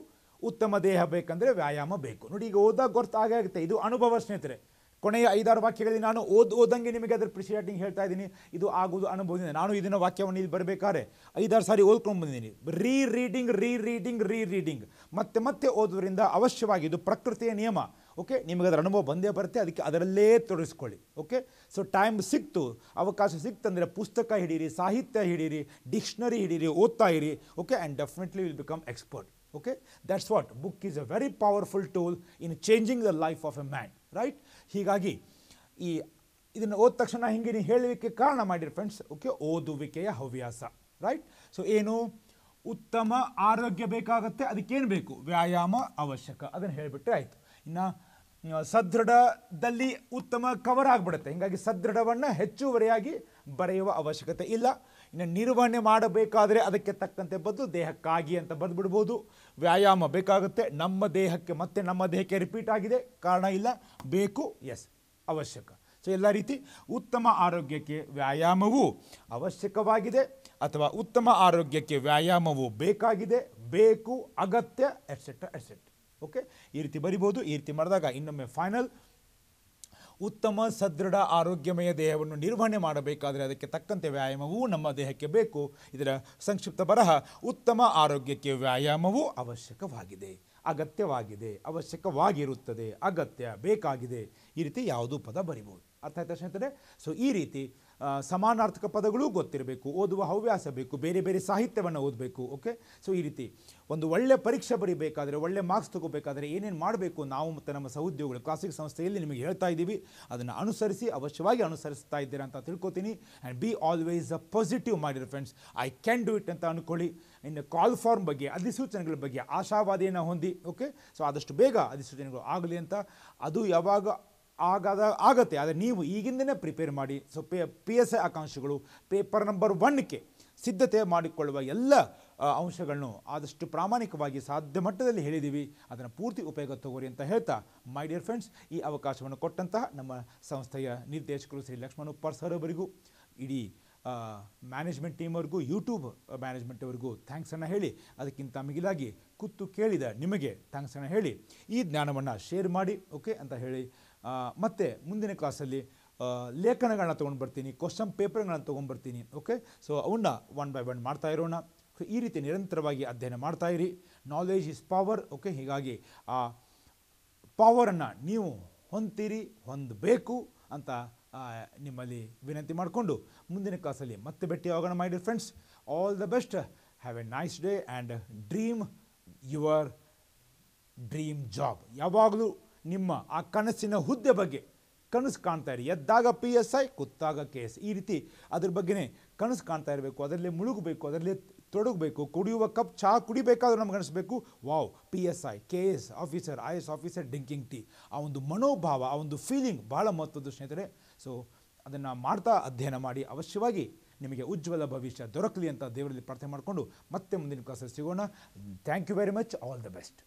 [SPEAKER 1] ಉತ್ತಮ ದೇಹ ಬೇಕಂದರೆ ವ್ಯಾಯಾಮ ಬೇಕು ನೋಡಿ ಈಗ ಓದಾಗ ಗೊತ್ತಾಗೇ ಆಗುತ್ತೆ ಇದು ಅನುಭವ ಸ್ನೇಹಿತರೆ ಕೊನೆಯ ಐದಾರು ವಾಕ್ಯಗಳಲ್ಲಿ ನಾನು ಓದ್ ಓದಂಗೆ ನಿಮಗೆ ಅದರ ಪ್ರಿಶಿಯೇಟಿಂಗ್ ಹೇಳ್ತಾ ಇದ್ದೀನಿ ಇದು ಆಗುವುದು ಅನುಭವದಿಂದ ನಾನು ಇದನ್ನು ವಾಕ್ಯವನ್ನು ಇಲ್ಲಿ ಬರಬೇಕಾದ್ರೆ ಐದಾರು ಸಾರಿ ಓದ್ಕೊಂಡು ಬಂದಿದ್ದೀನಿ ರೀ ರೀಡಿಂಗ್ ರೀ ರೀಡಿಂಗ್ ರೀ ರೀಡಿಂಗ್ ಮತ್ತೆ ಮತ್ತೆ ಓದೋದ್ರಿಂದ ಅವಶ್ಯವಾಗಿ ಇದು ಪ್ರಕೃತಿಯ ನಿಯಮ ಓಕೆ ನಿಮಗೆ ಅದರ ಅನುಭವ ಬಂದೇ ಬರುತ್ತೆ ಅದಕ್ಕೆ ಅದರಲ್ಲೇ ತೊಡಗಿಸ್ಕೊಳ್ಳಿ ಓಕೆ ಸೊ ಟೈಮ್ ಸಿಕ್ತು ಅವಕಾಶ ಸಿಕ್ತಂದರೆ ಪುಸ್ತಕ ಹಿಡೀರಿ ಸಾಹಿತ್ಯ ಹಿಡೀರಿ ಡಿಕ್ಷನರಿ ಹಿಡೀರಿ ಓದ್ತಾ ಇರಿ okay and definitely will become expert okay that's what book is a very powerful tool in changing the life of a man right ಹೀಗಾಗಿ ಈ ಇದನ್ನು ಓದ್ ತಕ್ಷಣ ಹಿಂಗೆ ನೀವು ಹೇಳಲಿಕ್ಕೆ ಕಾರಣ ಮಾಡಿರಿ ಫ್ರೆಂಡ್ಸ್ ಓಕೆ ಓದುವಿಕೆಯ ಹವ್ಯಾಸ ರೈಟ್ ಸೊ ಏನು ಉತ್ತಮ ಆರೋಗ್ಯ ಬೇಕಾಗುತ್ತೆ ಅದಕ್ಕೇನು ಬೇಕು ವ್ಯಾಯಾಮ ಅವಶ್ಯಕ ಅದನ್ನು ಹೇಳಿಬಿಟ್ರೆ ಆಯಿತು ಇನ್ನು ಸದೃಢದಲ್ಲಿ ಉತ್ತಮ ಕವರ್ ಆಗಿಬಿಡುತ್ತೆ ಹೀಗಾಗಿ ಸದೃಢವನ್ನು ಹೆಚ್ಚುವರಿಯಾಗಿ ಬರೆಯುವ ಅವಶ್ಯಕತೆ ಇಲ್ಲ ಇನ್ನು ನಿರ್ವಹಣೆ ಮಾಡಬೇಕಾದರೆ ಅದಕ್ಕೆ ತಕ್ಕಂತೆ ಬದಲು ದೇಹಕ್ಕಾಗಿ ಅಂತ ಬಂದುಬಿಡ್ಬೋದು ವ್ಯಾಯಾಮ ಬೇಕಾಗುತ್ತೆ ನಮ್ಮ ದೇಹಕ್ಕೆ ಮತ್ತೆ ನಮ್ಮ ದೇಹಕ್ಕೆ ರಿಪೀಟ್ ಆಗಿದೆ ಕಾರಣ ಇಲ್ಲ ಬೇಕು ಎಸ್ ಅವಶ್ಯಕ ಸೊ ಎಲ್ಲ ರೀತಿ ಉತ್ತಮ ಆರೋಗ್ಯಕ್ಕೆ ವ್ಯಾಯಾಮವು ಅವಶ್ಯಕವಾಗಿದೆ ಅಥವಾ ಉತ್ತಮ ಆರೋಗ್ಯಕ್ಕೆ ವ್ಯಾಯಾಮವು ಬೇಕಾಗಿದೆ ಬೇಕು ಅಗತ್ಯ ಎಟ್ಸೆಟ್ರಾ ಎಟ್ಸೆಟ್ರಾ ಓಕೆ ಈ ರೀತಿ ಬರಿಬೋದು ಈ ರೀತಿ ಮಾಡಿದಾಗ ಇನ್ನೊಮ್ಮೆ ಫೈನಲ್ ಉತ್ತಮ ಸದೃಢ ಆರೋಗ್ಯಮಯ ದೇಹವನ್ನು ನಿರ್ವಹಣೆ ಮಾಡಬೇಕಾದರೆ ಅದಕ್ಕೆ ತಕ್ಕಂತೆ ವ್ಯಾಯಾಮವೂ ನಮ್ಮ ದೇಹಕ್ಕೆ ಬೇಕು ಇದರ ಸಂಕ್ಷಿಪ್ತ ಬರಹ ಉತ್ತಮ ಆರೋಗ್ಯಕ್ಕೆ ವ್ಯಾಯಾಮವು ಅವಶ್ಯಕವಾಗಿದೆ ಅಗತ್ಯವಾಗಿದೆ ಅವಶ್ಯಕವಾಗಿರುತ್ತದೆ ಅಗತ್ಯ ಬೇಕಾಗಿದೆ ಈ ರೀತಿ ಯಾವುದೂ ಪದ ಬರಿಬೋದು ಅರ್ಥ ಆಯ್ತಾ ಸ್ನೇಹಿತರೆ ಸೊ ಈ ರೀತಿ ಸಮಾನಾರ್ಥಕ ಪದಗಳೂ ಗೊತ್ತಿರಬೇಕು ಓದುವ ಹವ್ಯಾಸ ಬೇಕು ಬೇರೆ ಬೇರೆ ಸಾಹಿತ್ಯವನ್ನು ಓದಬೇಕು ಓಕೆ ಸೊ ಈ ರೀತಿ ಒಂದು ಒಳ್ಳೆ ಪರೀಕ್ಷೆ ಬರೀಬೇಕಾದರೆ ಒಳ್ಳೆ ಮಾರ್ಕ್ಸ್ ತಗೋಬೇಕಾದರೆ ಏನೇನು ಮಾಡಬೇಕು ನಾವು ಮತ್ತು ನಮ್ಮ ಸಹೋದ್ಯೋಗಿಗಳು ಕ್ಲಾಸಿಕ್ ಸಂಸ್ಥೆಯಲ್ಲಿ ನಿಮಗೆ ಹೇಳ್ತಾ ಇದ್ದೀವಿ ಅದನ್ನು ಅನುಸರಿಸಿ ಅವಶ್ಯವಾಗಿ ಅನುಸರಿಸ್ತಾ ಇದ್ದೀರಾ ಅಂತ ತಿಳ್ಕೊತೀನಿ and be always a positive ಮಾಡಿರೋ friends I can do it ಅಂತ ಅಂದ್ಕೊಳ್ಳಿ ಇನ್ನು ಕಾಲ್ ಫಾರ್ಮ್ ಬಗ್ಗೆ ಅಧಿಸೂಚನೆಗಳ ಬಗ್ಗೆ ಆಶಾವಾದಿಯನ್ನು ಹೊಂದಿ ಓಕೆ ಸೊ ಆದಷ್ಟು ಬೇಗ ಅಧಿಸೂಚನೆಗಳು ಆಗಲಿ ಅಂತ ಅದು ಯಾವಾಗ ಆಗದ ಆಗತ್ತೆ ಆದರೆ ನೀವು ಈಗಿಂದನೇ ಪ್ರಿಪೇರ್ ಮಾಡಿ ಸೊ ಪೇ ಪಿ ಎಸ್ ಐ ಆಕಾಂಕ್ಷೆಗಳು ಪೇಪರ್ ನಂಬರ್ ಒನ್ಗೆ ಸಿದ್ಧತೆ ಮಾಡಿಕೊಳ್ಳುವ ಎಲ್ಲ ಅಂಶಗಳನ್ನು ಆದಷ್ಟು ಪ್ರಾಮಾಣಿಕವಾಗಿ ಸಾಧ್ಯ ಮಟ್ಟದಲ್ಲಿ ಹೇಳಿದ್ದೀವಿ ಅದನ್ನು ಪೂರ್ತಿ ಉಪಯೋಗ ತಗೋರಿ ಅಂತ ಹೇಳ್ತಾ ಮೈ ಡಿಯರ್ ಫ್ರೆಂಡ್ಸ್ ಈ ಅವಕಾಶವನ್ನು ಕೊಟ್ಟಂತಹ ನಮ್ಮ ಸಂಸ್ಥೆಯ ನಿರ್ದೇಶಕರು ಶ್ರೀ ಲಕ್ಷ್ಮಣ ಉಪ್ಪಾರ್ ಸರ್ ಅವರಿಗೂ ಇಡೀ ಮ್ಯಾನೇಜ್ಮೆಂಟ್ ಟೀಮ್ವರೆಗೂ ಯೂಟ್ಯೂಬ್ ಮ್ಯಾನೇಜ್ಮೆಂಟ್ವರೆಗೂ ಥ್ಯಾಂಕ್ಸನ್ನು ಹೇಳಿ ಅದಕ್ಕಿಂತ ಮಿಗಿಲಾಗಿ ಕೂತು ಕೇಳಿದ ನಿಮಗೆ ಥ್ಯಾಂಕ್ಸನ್ನು ಹೇಳಿ ಈ ಜ್ಞಾನವನ್ನು ಶೇರ್ ಮಾಡಿ ಓಕೆ ಅಂತ ಹೇಳಿ ಮತ್ತು ಮುಂದಿನ ಕ್ಲಾಸಲ್ಲಿ ಲೇಖನಗಳನ್ನ ತೊಗೊಂಡು ಬರ್ತೀನಿ ಕ್ವಶನ್ ಪೇಪರ್ಗಳನ್ನ ತೊಗೊಂಡ್ಬರ್ತೀನಿ ಓಕೆ ಸೊ ಅವನ್ನ ಒನ್ ಬೈ ಒನ್ ಮಾಡ್ತಾ ಇರೋಣ ಈ ರೀತಿ ನಿರಂತರವಾಗಿ ಅಧ್ಯಯನ ಮಾಡ್ತಾ ಇರಿ ನಾಲೆಜ್ ಇಸ್ ಪವರ್ ಓಕೆ ಹೀಗಾಗಿ ಆ ಪವರನ್ನು ನೀವು ಹೊಂತೀರಿ ಹೊಂದಬೇಕು ಅಂತ ನಿಮ್ಮಲ್ಲಿ ವಿನಂತಿ ಮಾಡಿಕೊಂಡು ಮುಂದಿನ ಕ್ಲಾಸಲ್ಲಿ ಮತ್ತೆ ಭೇಟಿ ಆಗೋಣ my dear friends all the best have a nice day and dream your dream job ಯಾವಾಗಲೂ ನಿಮ್ಮ ಆ ಕನಸಿನ ಹುದ್ದೆ ಬಗ್ಗೆ ಕನಸು ಕಾಣ್ತಾ ಇರಿ ಎದ್ದಾಗ ಪಿ ಎಸ್ ಐ ಕುತ್ತಾಗ ಕೆ ಎಸ್ ಈ ರೀತಿ ಅದ್ರ ಬಗ್ಗೆನೇ ಕನಸು ಕಾಣ್ತಾ ಇರಬೇಕು ಅದರಲ್ಲೇ ಮುಳುಗಬೇಕು ಅದರಲ್ಲೇ ತೊಡಗಬೇಕು ಕುಡಿಯುವ ಕಪ್ ಚಹಾ ಕುಡಿಬೇಕಾದ್ರೂ ನಮ್ಗೆ ಅನಿಸ್ಬೇಕು wow P S I K S officer I S officer drinking tea ಆ ಒಂದು ಮನೋಭಾವ ಆ ಒಂದು ಫೀಲಿಂಗ್ ಭಾಳ ಮಹತ್ವದ ಸ್ನೇಹಿತರೆ ಸೊ ಅದನ್ನು ಮಾಡ್ತಾ ಅಧ್ಯಯನ ಮಾಡಿ ಅವಶ್ಯವಾಗಿ ನಿಮಗೆ ಉಜ್ವಲ ಭವಿಷ್ಯ ದೊರಕಲಿ ಅಂತ ದೇವರಲ್ಲಿ ಪ್ರಾರ್ಥನೆ ಮಾಡಿಕೊಂಡು ಮತ್ತೆ ಮುಂದಿನ ಕ್ಲಾಸಲ್ಲಿ ಸಿಗೋಣ thank you very much all the best